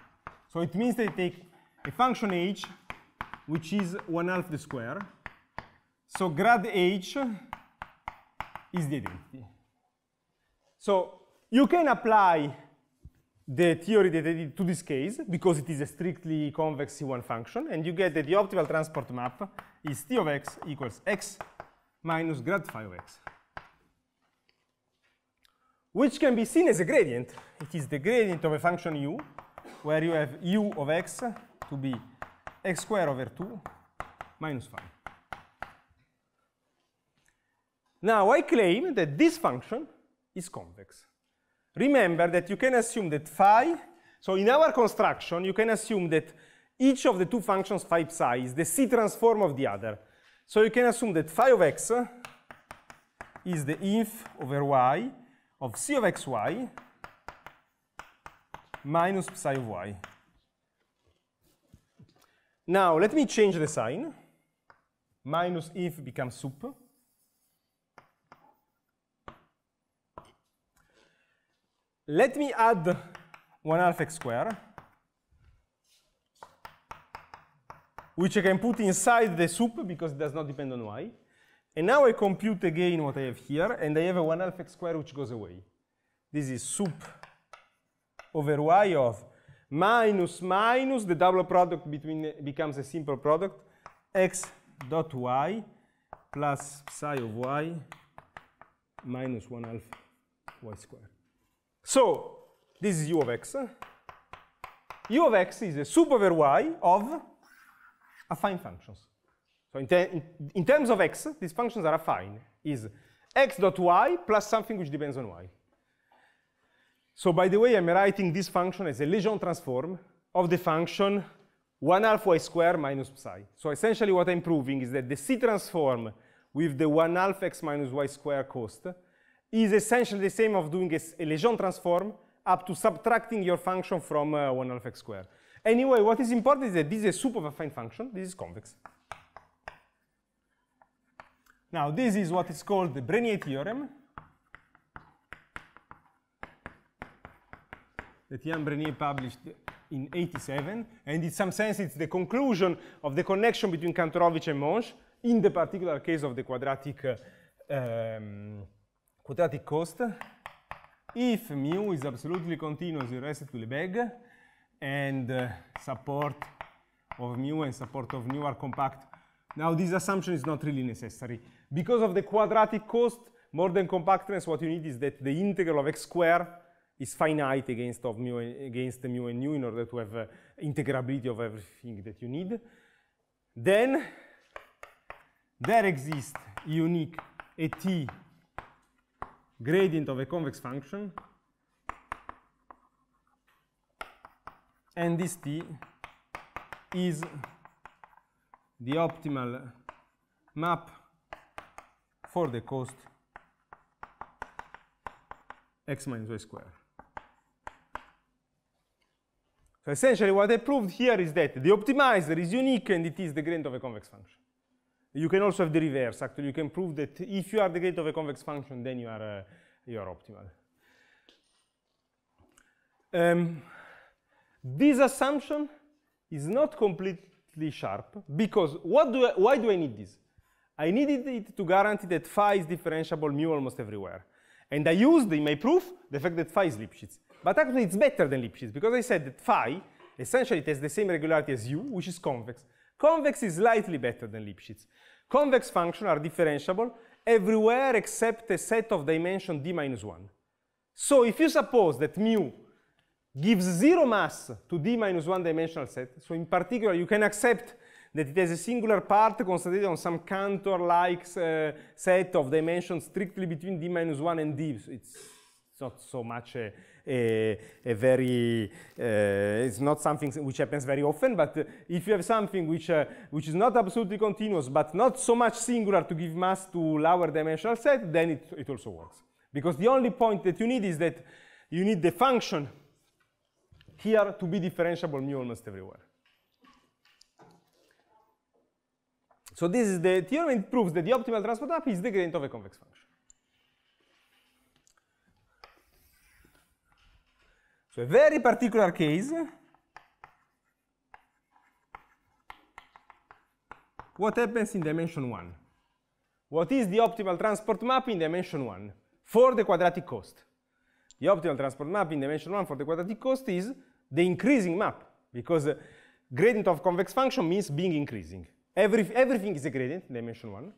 So it means that I take a function h, which is 1 half the square. So grad h is the identity. So you can apply the theory that I did to this case because it is a strictly convex C1 function, and you get that the optimal transport map is T of x equals x minus grad phi of x which can be seen as a gradient. It is the gradient of a function u, where you have u of x to be x squared over 2 minus 5. Now, I claim that this function is convex. Remember that you can assume that phi, so in our construction, you can assume that each of the two functions phi psi is the C transform of the other. So you can assume that phi of x is the inf over y of c of xy minus psi of y. Now, let me change the sign. Minus if becomes sup. Let me add 1 half x square, which I can put inside the sup because it does not depend on y. And now I compute again what I have here, and I have a 1 half x square which goes away. This is sup over y of minus minus, the double product between becomes a simple product, x dot y plus psi of y minus 1 half y squared. So this is u of x. u of x is a sub over y of affine functions in, te in terms of x, these functions are affine, is x dot y plus something which depends on y. So by the way, I'm writing this function as a Legendre transform of the function 1 half y squared minus psi. So essentially what I'm proving is that the C transform with the 1 half x minus y squared cost is essentially the same of doing a Legendre transform up to subtracting your function from uh, 1 half x squared. Anyway, what is important is that this is a soup of affine function. This is convex. Now, this is what is called the Brenier theorem, that Jan Brenier published in 87, and in some sense it's the conclusion of the connection between Kantorovich and Monge in the particular case of the quadratic, uh, um, quadratic cost. If mu is absolutely continuous in respect to the bag, and uh, support of mu and support of nu are compact. Now this assumption is not really necessary. Because of the quadratic cost, more than compactness, what you need is that the integral of x squared is finite against, of mu, against mu and nu in order to have uh, integrability of everything that you need. Then there exists unique a t gradient of a convex function and this t is the optimal map for the cost x minus y squared. So essentially what I proved here is that the optimizer is unique and it is the gradient of a convex function. You can also have the reverse, actually you can prove that if you are the gradient of a convex function then you are, uh, you are optimal. Um, this assumption is not completely sharp because what do I, why do I need this? I needed it to guarantee that phi is differentiable mu almost everywhere. And I used in my proof the fact that phi is Lipschitz. But actually it's better than Lipschitz because I said that phi, essentially it has the same regularity as u, which is convex. Convex is slightly better than Lipschitz. Convex functions are differentiable everywhere except a set of dimension d minus 1. So if you suppose that mu gives zero mass to d minus 1 dimensional set, so in particular you can accept that it has a singular part concentrated on some Cantor-like uh, set of dimensions strictly between d minus 1 and d. So it's not so much a, a, a very, uh, it's not something which happens very often, but uh, if you have something which, uh, which is not absolutely continuous, but not so much singular to give mass to lower dimensional set, then it, it also works. Because the only point that you need is that you need the function here to be differentiable mu almost everywhere. So this is the theorem. It proves that the optimal transport map is the gradient of a convex function. So a very particular case. What happens in dimension 1? What is the optimal transport map in dimension 1 for the quadratic cost? The optimal transport map in dimension 1 for the quadratic cost is the increasing map because gradient of convex function means being increasing. Every, everything is a gradient in dimension one.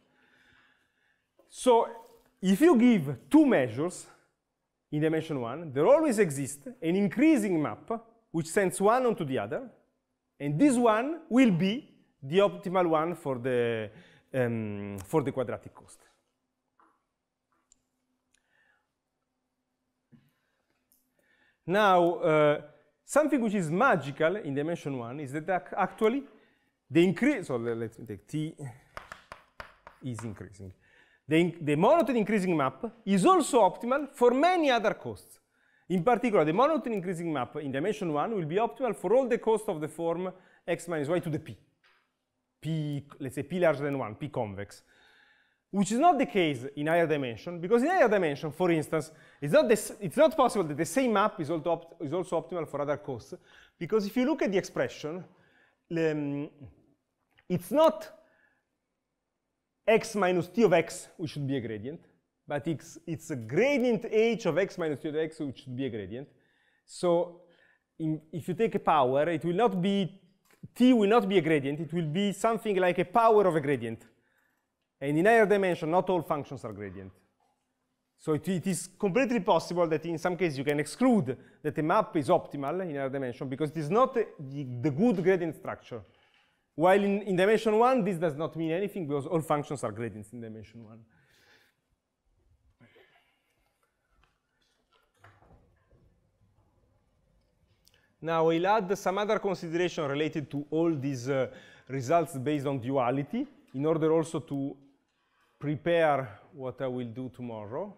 So if you give two measures in dimension one, there always exists an increasing map which sends one onto the other, and this one will be the optimal one for the, um, for the quadratic cost. Now, uh, something which is magical in dimension one is that actually the increase, so let, let me take T is increasing. The, in the monotone increasing map is also optimal for many other costs. In particular, the monotone increasing map in dimension 1 will be optimal for all the costs of the form x minus y to the p. p, let's say p larger than 1, p convex. Which is not the case in higher dimension, because in higher dimension, for instance, it's not, it's not possible that the same map is also, is also optimal for other costs, because if you look at the expression, um, it's not x minus t of x, which should be a gradient, but it's, it's a gradient h of x minus t of x, which should be a gradient. So in, if you take a power, it will not be, t will not be a gradient, it will be something like a power of a gradient. And in higher dimension, not all functions are gradient. So it, it is completely possible that in some cases you can exclude that a map is optimal in higher dimension because it is not the good gradient structure. While in, in dimension one, this does not mean anything because all functions are gradients in dimension one. Now we'll add some other consideration related to all these uh, results based on duality in order also to prepare what I will do tomorrow.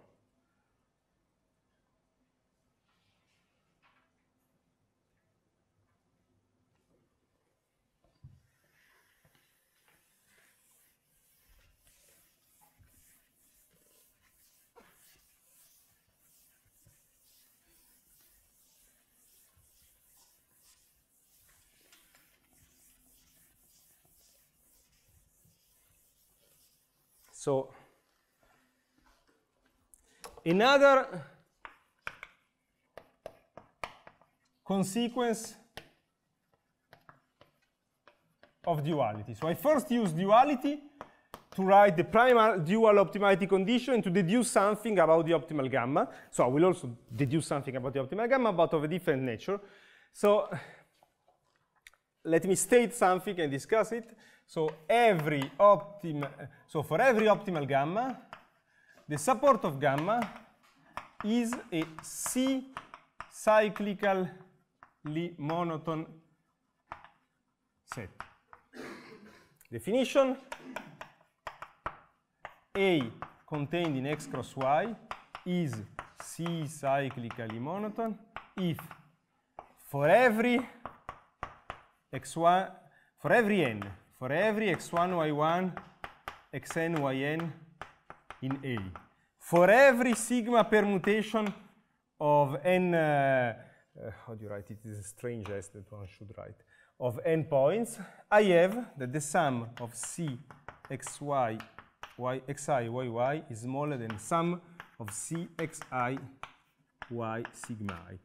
So, another consequence of duality. So I first use duality to write the primal dual optimality condition and to deduce something about the optimal gamma. So I will also deduce something about the optimal gamma, but of a different nature. So let me state something and discuss it. So every optimal, so for every optimal gamma, the support of gamma is a C cyclically monotone set. Definition, A contained in X cross Y is C cyclically monotone if for every x1 for every n for every x1, y1, xn, yn in A. For every sigma permutation of n, uh, uh how do you write it? It is the strange S that one should write, of n points, I have that the sum of C, xy, y, xi, yy is smaller than sum of C, xi, y, sigma i.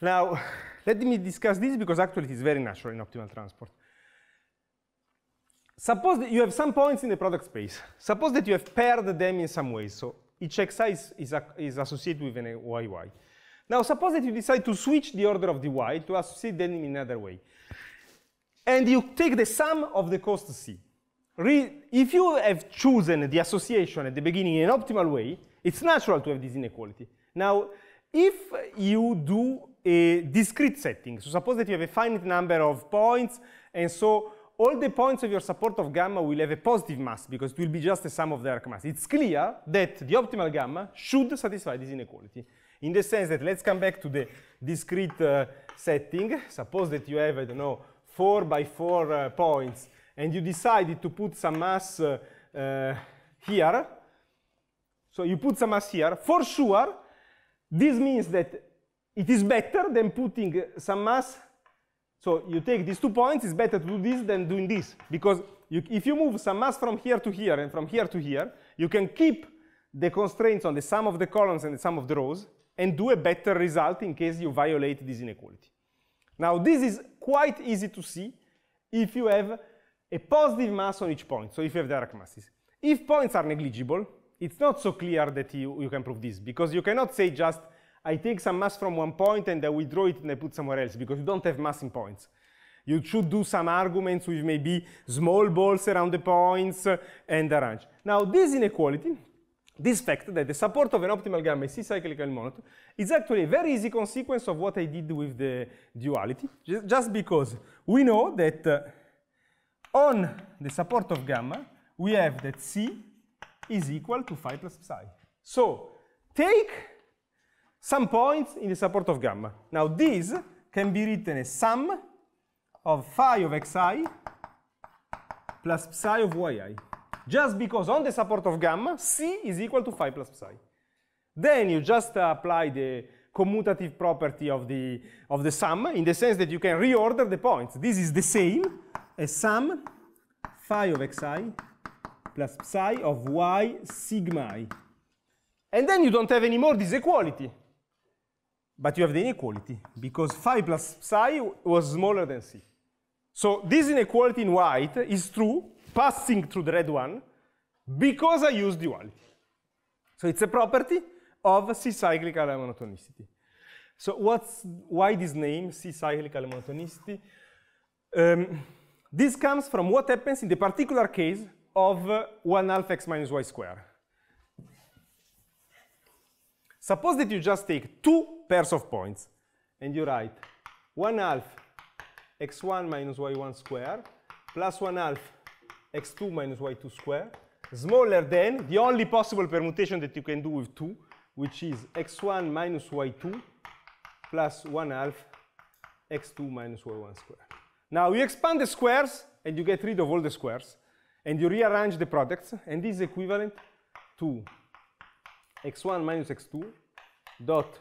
Now, let me discuss this because actually it is very natural in optimal transport. Suppose that you have some points in the product space. Suppose that you have paired them in some way. So each xi is, is, is associated with an yy. Now suppose that you decide to switch the order of the y to associate them in another way. And you take the sum of the cost c. Re if you have chosen the association at the beginning in an optimal way, it's natural to have this inequality. Now, if you do a discrete setting, so suppose that you have a finite number of points, and so all the points of your support of gamma will have a positive mass because it will be just the sum of the arc mass. It's clear that the optimal gamma should satisfy this inequality. In the sense that let's come back to the discrete uh, setting. Suppose that you have, I don't know, 4 by 4 uh, points and you decided to put some mass uh, uh here. So you put some mass here. For sure, this means that it is better than putting some mass so you take these two points, it's better to do this than doing this. Because you, if you move some mass from here to here and from here to here, you can keep the constraints on the sum of the columns and the sum of the rows and do a better result in case you violate this inequality. Now this is quite easy to see if you have a positive mass on each point, so if you have direct masses. If points are negligible, it's not so clear that you, you can prove this because you cannot say just I take some mass from one point and I withdraw it and I put somewhere else because you don't have mass in points. You should do some arguments with maybe small balls around the points uh, and arrange. Now this inequality, this fact that the support of an optimal gamma is cyclical monotone, is actually a very easy consequence of what I did with the duality, just because we know that uh, on the support of gamma, we have that C is equal to phi plus psi. So take some points in the support of gamma. Now this can be written as sum of phi of xi plus psi of yi. Just because on the support of gamma, c is equal to phi plus psi. Then you just apply the commutative property of the, of the sum in the sense that you can reorder the points. This is the same as sum phi of xi plus psi of y sigma i. And then you don't have any more this equality. But you have the inequality, because phi plus psi was smaller than c. So this inequality in white is true, passing through the red one, because I use duality. So it's a property of C-cyclic monotonicity. So what's, why this name, C-cyclic monotonicity? Um, this comes from what happens in the particular case of uh, 1 half x minus y square. Suppose that you just take two pairs of points and you write 1 half x1 minus y1 square plus 1 half x2 minus y2 square smaller than the only possible permutation that you can do with 2 which is x1 minus y2 plus 1 half x2 minus y1 square. Now you expand the squares and you get rid of all the squares and you rearrange the products and this is equivalent to x1 minus x2 dot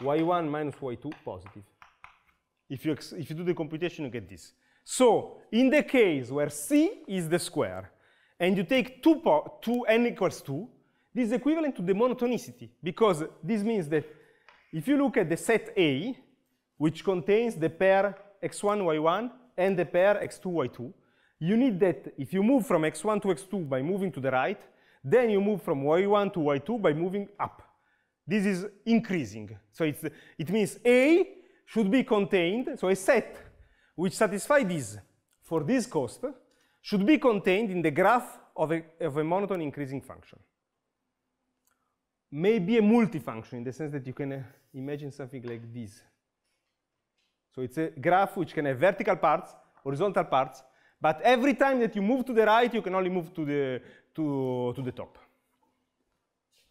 y1 minus y2 positive. If you, if you do the computation, you get this. So in the case where c is the square, and you take 2, two n equals 2, this is equivalent to the monotonicity, because this means that if you look at the set A, which contains the pair x1, y1, and the pair x2, y2, you need that if you move from x1 to x2 by moving to the right, then you move from y1 to y2 by moving up. This is increasing. So it's, it means A should be contained, so a set which satisfies this for this cost should be contained in the graph of a, of a monotone increasing function. Maybe a multifunction in the sense that you can uh, imagine something like this. So it's a graph which can have vertical parts, horizontal parts, but every time that you move to the right, you can only move to the to, to the top.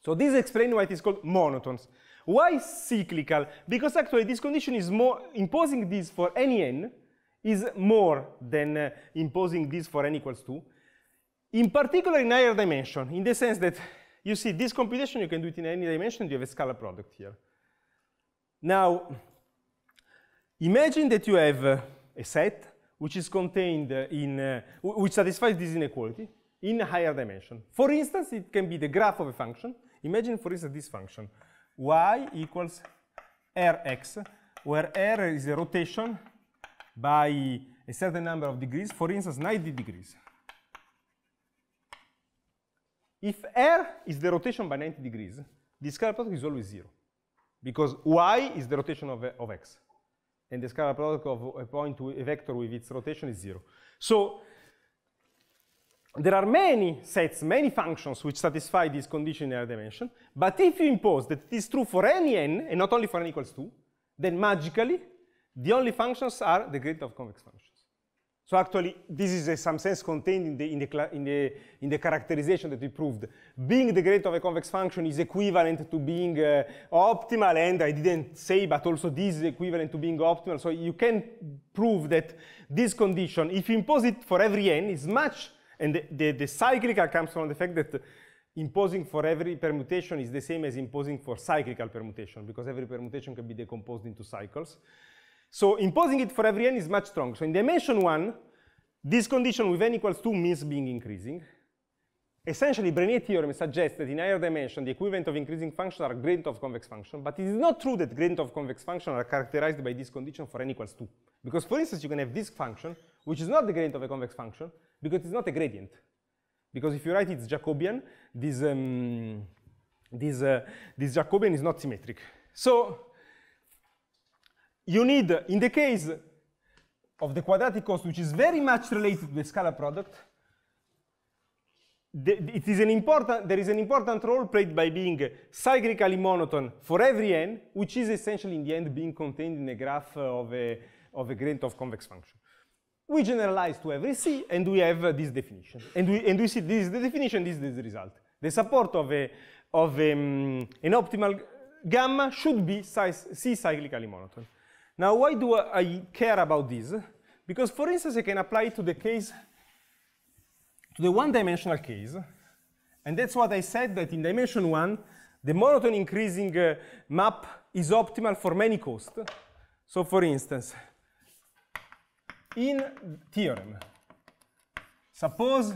So this explains why it is called monotones. Why cyclical? Because actually this condition is more, imposing this for any n is more than uh, imposing this for n equals 2. In particular in higher dimension, in the sense that you see this computation, you can do it in any dimension, you have a scalar product here. Now, imagine that you have uh, a set which is contained uh, in, uh, which satisfies this inequality, in higher dimension. For instance, it can be the graph of a function. Imagine, for instance, this function, y equals rx, where r is a rotation by a certain number of degrees, for instance, 90 degrees. If r is the rotation by 90 degrees, the scalar product is always zero, because y is the rotation of, of x, and the scalar product of a point, a vector with its rotation is zero. So there are many sets, many functions which satisfy this condition in a dimension, but if you impose that it is true for any n, and not only for n equals 2, then magically, the only functions are the grid of convex functions. So actually, this is in uh, some sense contained in the, in the, in the, in the characterization that we proved. Being the gradient of a convex function is equivalent to being uh, optimal, and I didn't say, but also this is equivalent to being optimal. So you can prove that this condition, if you impose it for every n, is much and the, the, the cyclical comes from the fact that imposing for every permutation is the same as imposing for cyclical permutation, because every permutation can be decomposed into cycles. So imposing it for every n is much stronger. So in dimension one, this condition with n equals 2 means being increasing. Essentially, Brenier theorem suggests that in higher dimension, the equivalent of increasing functions are gradient of convex function, but it is not true that gradient of convex function are characterized by this condition for n equals 2. Because for instance, you can have this function, which is not the gradient of a convex function, because it's not a gradient. Because if you write it's Jacobian, this, um, this, uh, this Jacobian is not symmetric. So you need, in the case of the quadratic cost, which is very much related to the scalar product, the, it is an important, there is an important role played by being cyclically monotone for every n, which is essentially in the end being contained in a graph of a, of a gradient of convex function we generalize to every C and we have uh, this definition. And we, and we see this is the definition, this is the result. The support of, a, of a, um, an optimal gamma should be C cyclically monotone. Now, why do I care about this? Because, for instance, I can apply it to the case, to the one-dimensional case, and that's what I said, that in dimension one, the monotone increasing uh, map is optimal for many costs. So, for instance, in theorem. Suppose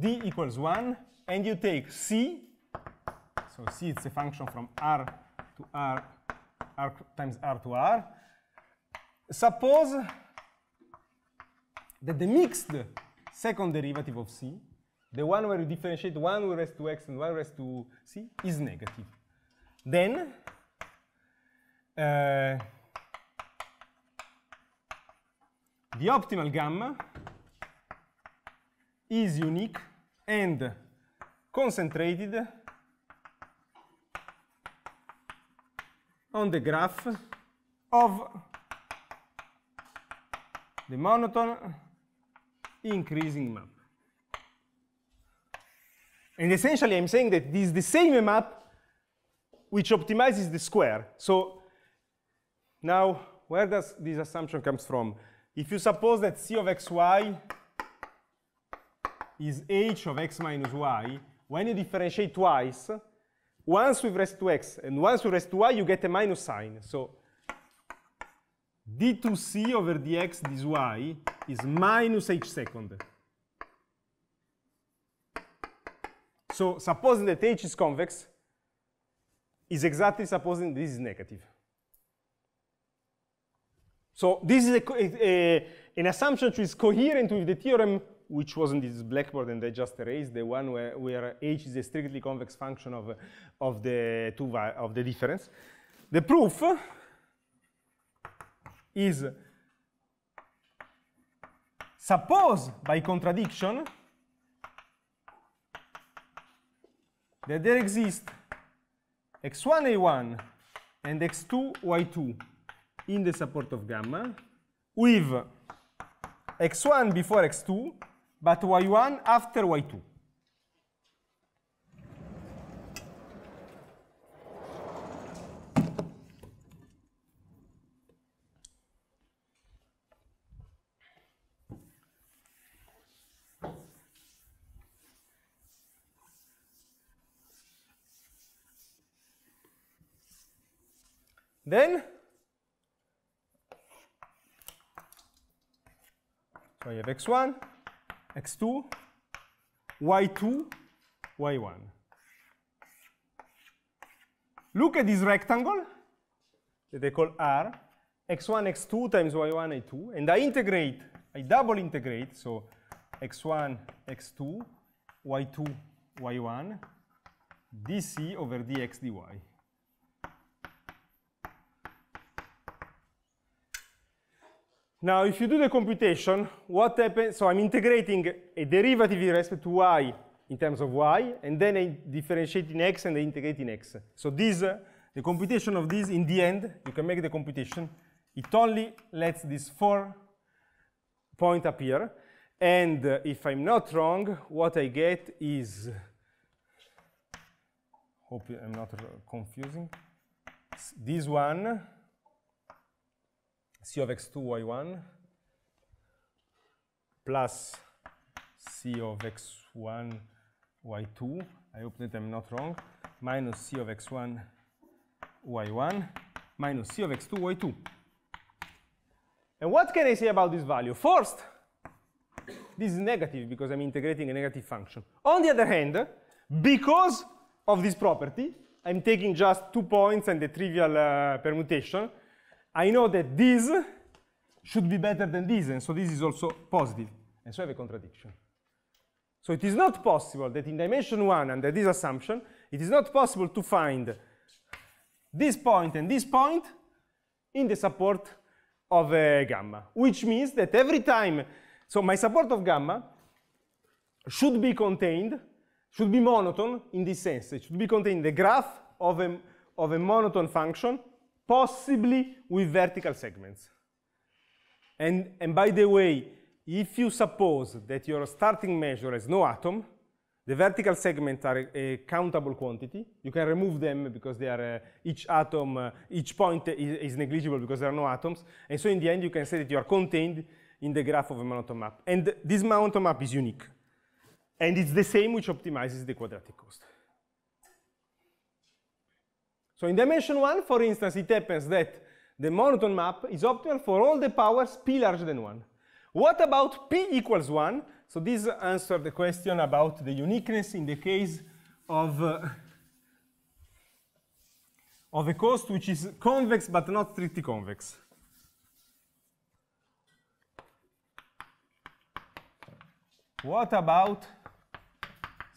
d equals 1, and you take c, so c is a function from r to r, r times r to r. Suppose that the mixed second derivative of c, the one where you differentiate one with rest to x and one rest to c, is negative. Then, uh, the optimal gamma is unique and concentrated on the graph of the monotone increasing map. And essentially, I'm saying that this is the same map which optimizes the square. So now, where does this assumption comes from? If you suppose that C of xy is h of x minus y, when you differentiate twice, once with rest to x and once with rest to y, you get a minus sign. So d2c over dx dy is minus h second. So supposing that h is convex, is exactly supposing this is negative. So this is a, a, an assumption which is coherent with the theorem, which was in this blackboard and I just erased, the one where, where h is a strictly convex function of, of, the, two of the difference. The proof is suppose by contradiction that there exist x1 a1 and x2 y2 in the support of gamma with x1 before x2, but y1 after y2. Then So you have x1, x2, y2, y1. Look at this rectangle that they call R, x1, x2 times y1, y2, and I integrate, I double integrate, so x1, x2, y2, y1, dc over dx dy. Now, if you do the computation, what happens, so I'm integrating a derivative with respect to y in terms of y, and then I differentiate in x and I integrate in x. So this, uh, the computation of this, in the end, you can make the computation, it only lets this four point appear. And uh, if I'm not wrong, what I get is, hope I'm not confusing, this one, C of x2, y1 plus C of x1, y2. I hope that I'm not wrong. Minus C of x1, y1 minus C of x2, y2. And what can I say about this value? First, this is negative because I'm integrating a negative function. On the other hand, because of this property, I'm taking just two points and the trivial uh, permutation, I know that this should be better than this, and so this is also And so I have a contradiction. So it is not possible that in dimension one, under this assumption, it is not possible to find this point and this point in the support of uh, gamma, which means that every time, so my support of gamma should be contained, should be monotone in this sense. It should be contained in the graph of a, of a monotone function possibly with vertical segments. And, and by the way, if you suppose that your starting measure has no atom, the vertical segments are a, a, countable quantity. You can remove them because they are uh, each atom, uh, each point is, is, negligible because there are no atoms. And so in the end, you can say that you are contained in the graph of a monotone map. And this monotone map is unique. And it's the same which optimizes the quadratic cost. So in dimension one, for instance, it happens that the monotone map is optimal for all the powers p larger than 1. What about p equals 1? So this answers the question about the uniqueness in the case of, uh, of a cost which is convex but not strictly convex. What about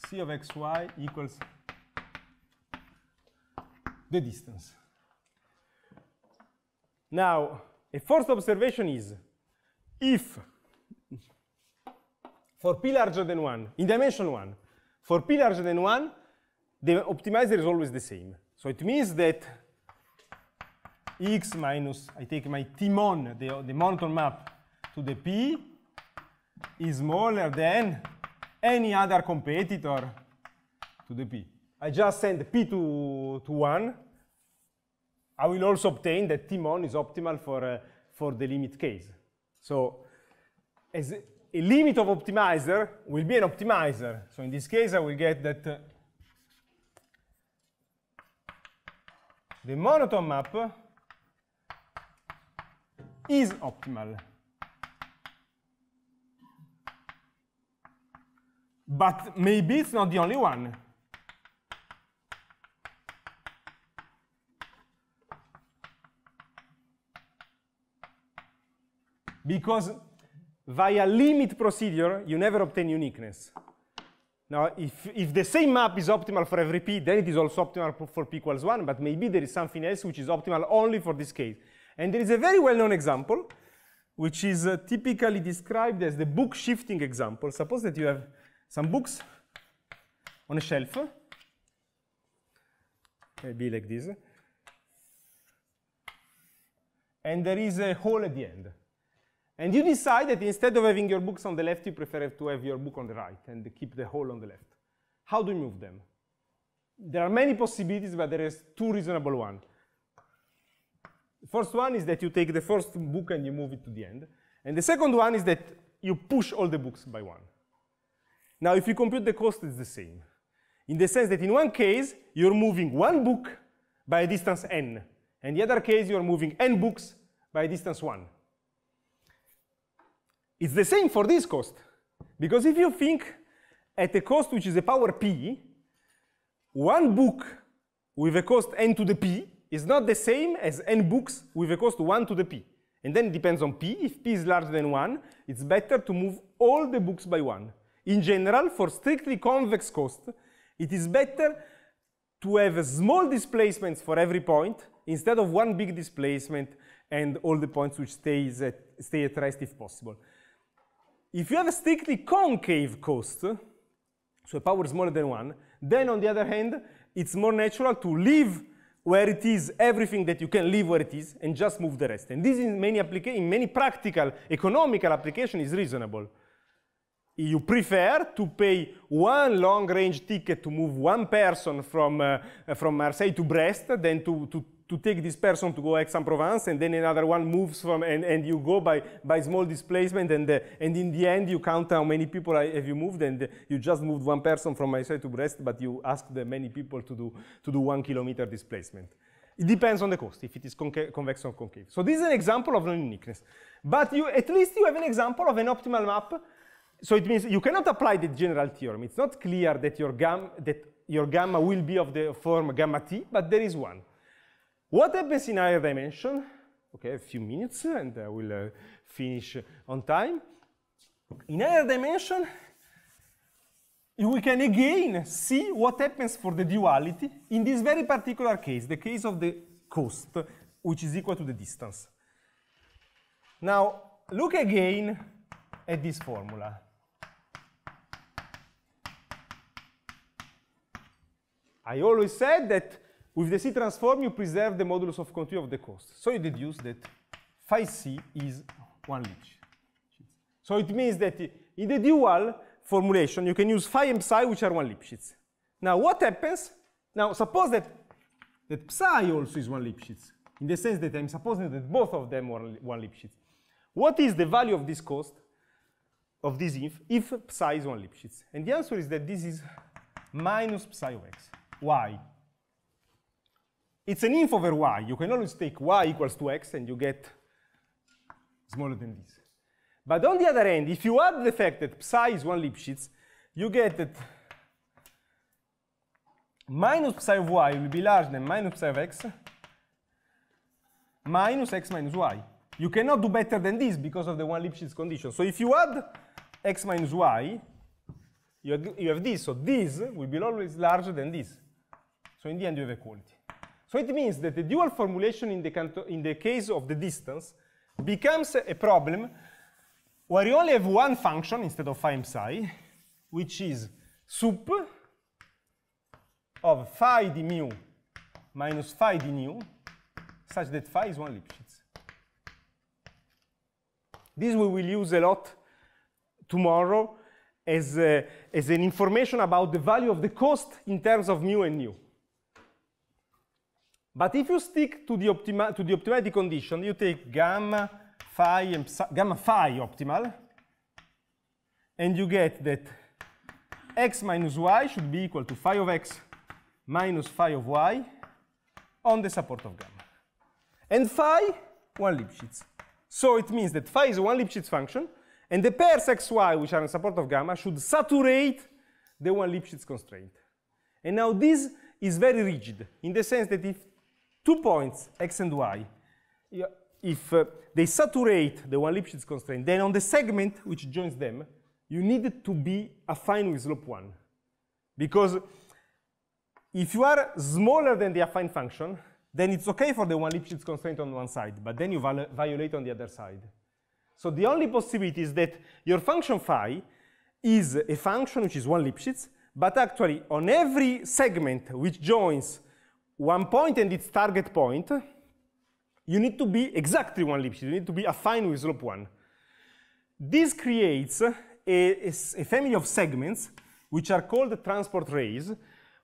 c of xy equals the distance. Now, a fourth observation is if for p larger than 1, in dimension 1, for p larger than 1, the optimizer is always the same. So it means that x minus, I take my timon, the, the monotone map, to the p is smaller than any other competitor to the p. I just send P to, to 1. I will also obtain that Timon is optimal for, uh, for the limit case. So as a, limit of optimizer will be an optimizer. So in this case, I will get that uh, the monotone map is optimal. But maybe it's not the only one. because via limit procedure, you never obtain uniqueness. Now, if, if the same map is optimal for every p, then it is also optimal for p equals 1, but maybe there is something else which is optimal only for this case. And there is a very well-known example, which is uh, typically described as the book shifting example. Suppose that you have some books on a shelf, maybe like this, and there is a hole at the end. And you decide that instead of having your books on the left, you prefer to have your book on the right and keep the whole on the left. How do you move them? There are many possibilities, but there is two reasonable ones. The first one is that you take the first book and you move it to the end. And the second one is that you push all the books by one. Now, if you compute the cost, it's the same. In the sense that in one case, you're moving one book by a distance n. And the other case, you're moving n books by a distance one. It's the same for this cost. Because if you think at a cost which is a power p, one book with a cost n to the p is not the same as n books with a cost 1 to the p. And then it depends on p. If p is larger than 1, it's better to move all the books by 1. In general, for strictly convex cost, it is better to have small displacements for every point instead of one big displacement and all the points which stays at, stay at rest if possible. If you have a strictly concave cost, so a power smaller than 1, then on the other hand, it's more natural to leave where it is everything that you can leave where it is and just move the rest. And this in many, in many practical, economical application is reasonable. You prefer to pay one long range ticket to move one person from, uh, from Marseille to Brest than to, to to take this person to go Aix-en-Provence and then another one moves from and, and you go by, by small displacement and, uh, and in the end you count how many people have you moved and uh, you just moved one person from my side to Brest but you asked many people to do, to do one kilometer displacement. It depends on the cost, if it is convex or concave. So this is an example of non-uniqueness. But you, at least you have an example of an optimal map. So it means you cannot apply the general theorem. It's not clear that your, gam that your gamma will be of the form gamma t, but there is one. What happens in higher dimension? Okay, a few minutes and I will uh, finish on time. In higher dimension, we can again see what happens for the duality in this very particular case, the case of the cost, which is equal to the distance. Now, look again at this formula. I always said that with the C transform, you preserve the modulus of continuity of the cost. So you deduce that phi C is one Leach. So it means that in the dual formulation, you can use phi and psi, which are one Lipschitz. Now what happens? Now suppose that, that psi also is one Lipschitz, in the sense that I'm supposing that both of them are one Lipschitz. What is the value of this cost, of this inf, if psi is one Lipschitz? And the answer is that this is minus psi of x. Why? It's an inf over y. You can always take y equals to x and you get smaller than this. But on the other end, if you add the fact that psi is one Lipschitz, you get that minus psi of y will be larger than minus psi of x minus x minus y. You cannot do better than this because of the one Lipschitz condition. So if you add x minus y, you have this. So this will be always larger than this. So in the end, you have equality. So it means that the dual formulation in the, in the case of the distance becomes a problem where you only have one function instead of phi and psi, which is sup of phi d mu minus phi d nu, such that phi is one Lipschitz. This we will use a lot tomorrow as, a, as an information about the value of the cost in terms of mu and nu. But if you stick to the, optima to the optimality condition, you take gamma phi and gamma phi optimal, and you get that x minus y should be equal to phi of x minus phi of y on the support of gamma. And phi, one Lipschitz. So it means that phi is one Lipschitz function, and the pairs xy, which are in support of gamma, should saturate the one Lipschitz constraint. And now this is very rigid, in the sense that if two points, x and y, if uh, they saturate the one Lipschitz constraint, then on the segment which joins them, you need to be affine with slope 1. Because if you are smaller than the affine function, then it's okay for the one Lipschitz constraint on one side, but then you violate on the other side. So the only possibility is that your function phi is a function which is one Lipschitz, but actually on every segment which joins one point and its target point, you need to be exactly one Lipschitz. You need to be affine with slope one. This creates a, a, family of segments which are called transport rays,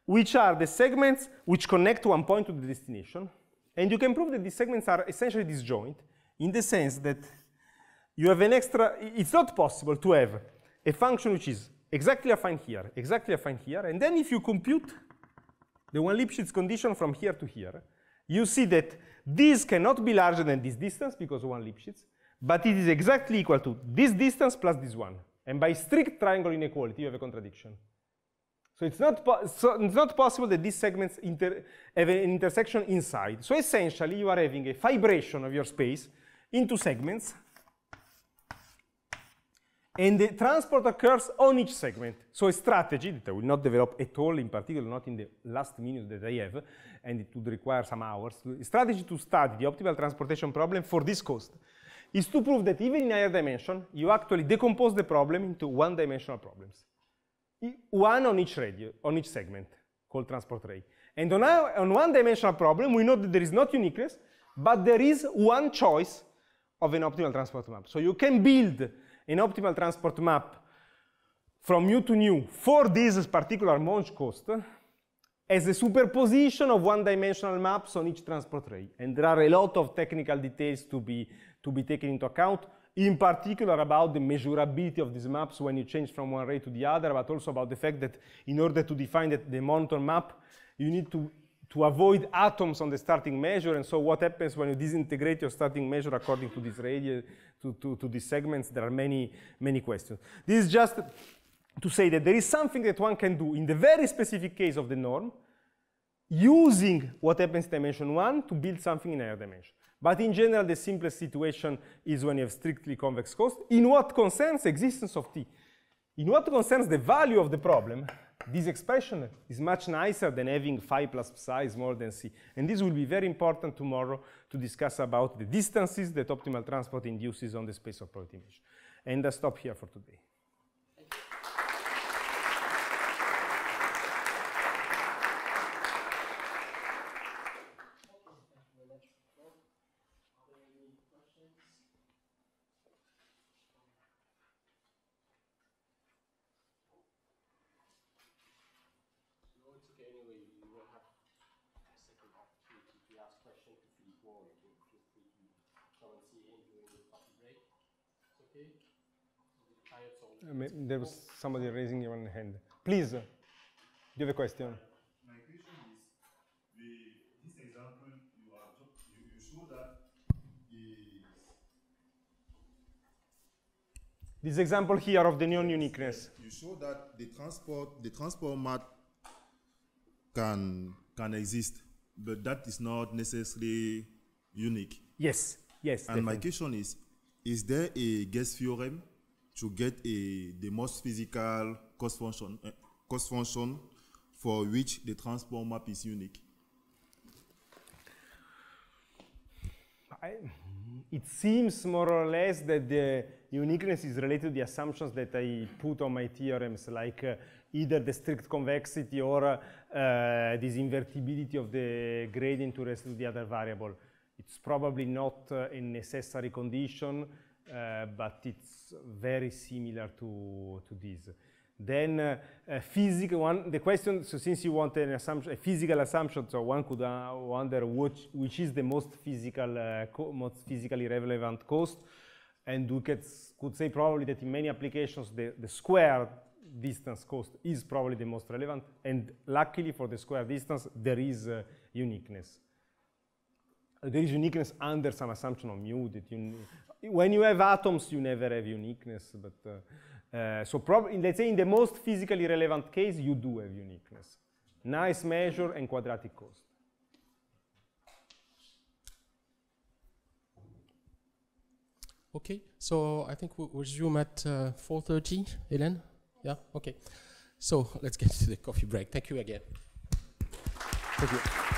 which are the segments which connect one point to the destination. And you can prove that these segments are essentially disjoint in the sense that you have an extra, it's not possible to have a function which is exactly affine here, exactly affine here, and then if you compute the one Lipschitz condition from here to here, you see that this cannot be larger than this distance because one Lipschitz, but it is exactly equal to this distance plus this one. And by strict triangle inequality, you have a contradiction. So it's not, so it's not possible that these segments have an intersection inside. So essentially, you are having a vibration of your space into segments and the transport occurs on each segment. So a strategy that I will not develop at all, in particular not in the last minute that I have, and it would require some hours, a strategy to study the optimal transportation problem for this cost is to prove that even in higher dimension, you actually decompose the problem into one-dimensional problems. One on each radio, on each segment, called transport ray. And on, on one-dimensional problem, we know that there is not uniqueness, but there is one choice of an optimal transport map. So you can build an optimal transport map from mu to nu for this particular Monge cost as a superposition of one-dimensional maps on each transport ray. And there are a lot of technical details to be, to be taken into account, in particular about the measurability of these maps when you change from one ray to the other, but also about the fact that in order to define the, the map, you need to to avoid atoms on the starting measure. And so what happens when you disintegrate your starting measure according to these radius, to, to, to these segments? There are many, many questions. This is just to say that there is something that one can do in the very specific case of the norm, using what happens in dimension one to build something in higher dimension. But in general, the simplest situation is when you have strictly convex cost. In what concerns existence of T? In what concerns the value of the problem, this expression is much nicer than having phi plus psi is more than c. And this will be very important tomorrow to discuss about the distances that optimal transport induces on the space of probability measure. And I stop here for today. Uh, may- There was somebody raising your hand. Please, do you have a question? My question is, the, this example you are you, you show that This example here of the non-uniqueness. you show that the transport the transport map can can exist, but that is not necessarily unique. Yes, yes. And my question is, is there a guess theorem to get a the most physical cost function uh, cost function for which the transform map is unique? I, it seems more or less that the uniqueness is related to the assumptions that I put on my theorems, like uh, either the strict convexity or uh, this uh, invertibility of the gradient to rest to the other variable. It's probably not a uh, necessary condition, uh, but it's very similar to, to this. Then uh, a physical one, the question, so since you want an assumption, a physical assumption, so one could uh, wonder which, which is the most physical, uh, most physically relevant cost. And we could, could say probably that in many applications, the, the square distance cost is probably the most relevant. And luckily for the square distance, there is uh, uniqueness there is uniqueness under some assumption of mu that you when you have atoms you never have uniqueness but uh, uh, so probably let's say in the most physically relevant case you do have uniqueness nice measure and quadratic cost okay so i think we'll resume at uh, 4.30 helen yeah okay so let's get to the coffee break thank you again thank you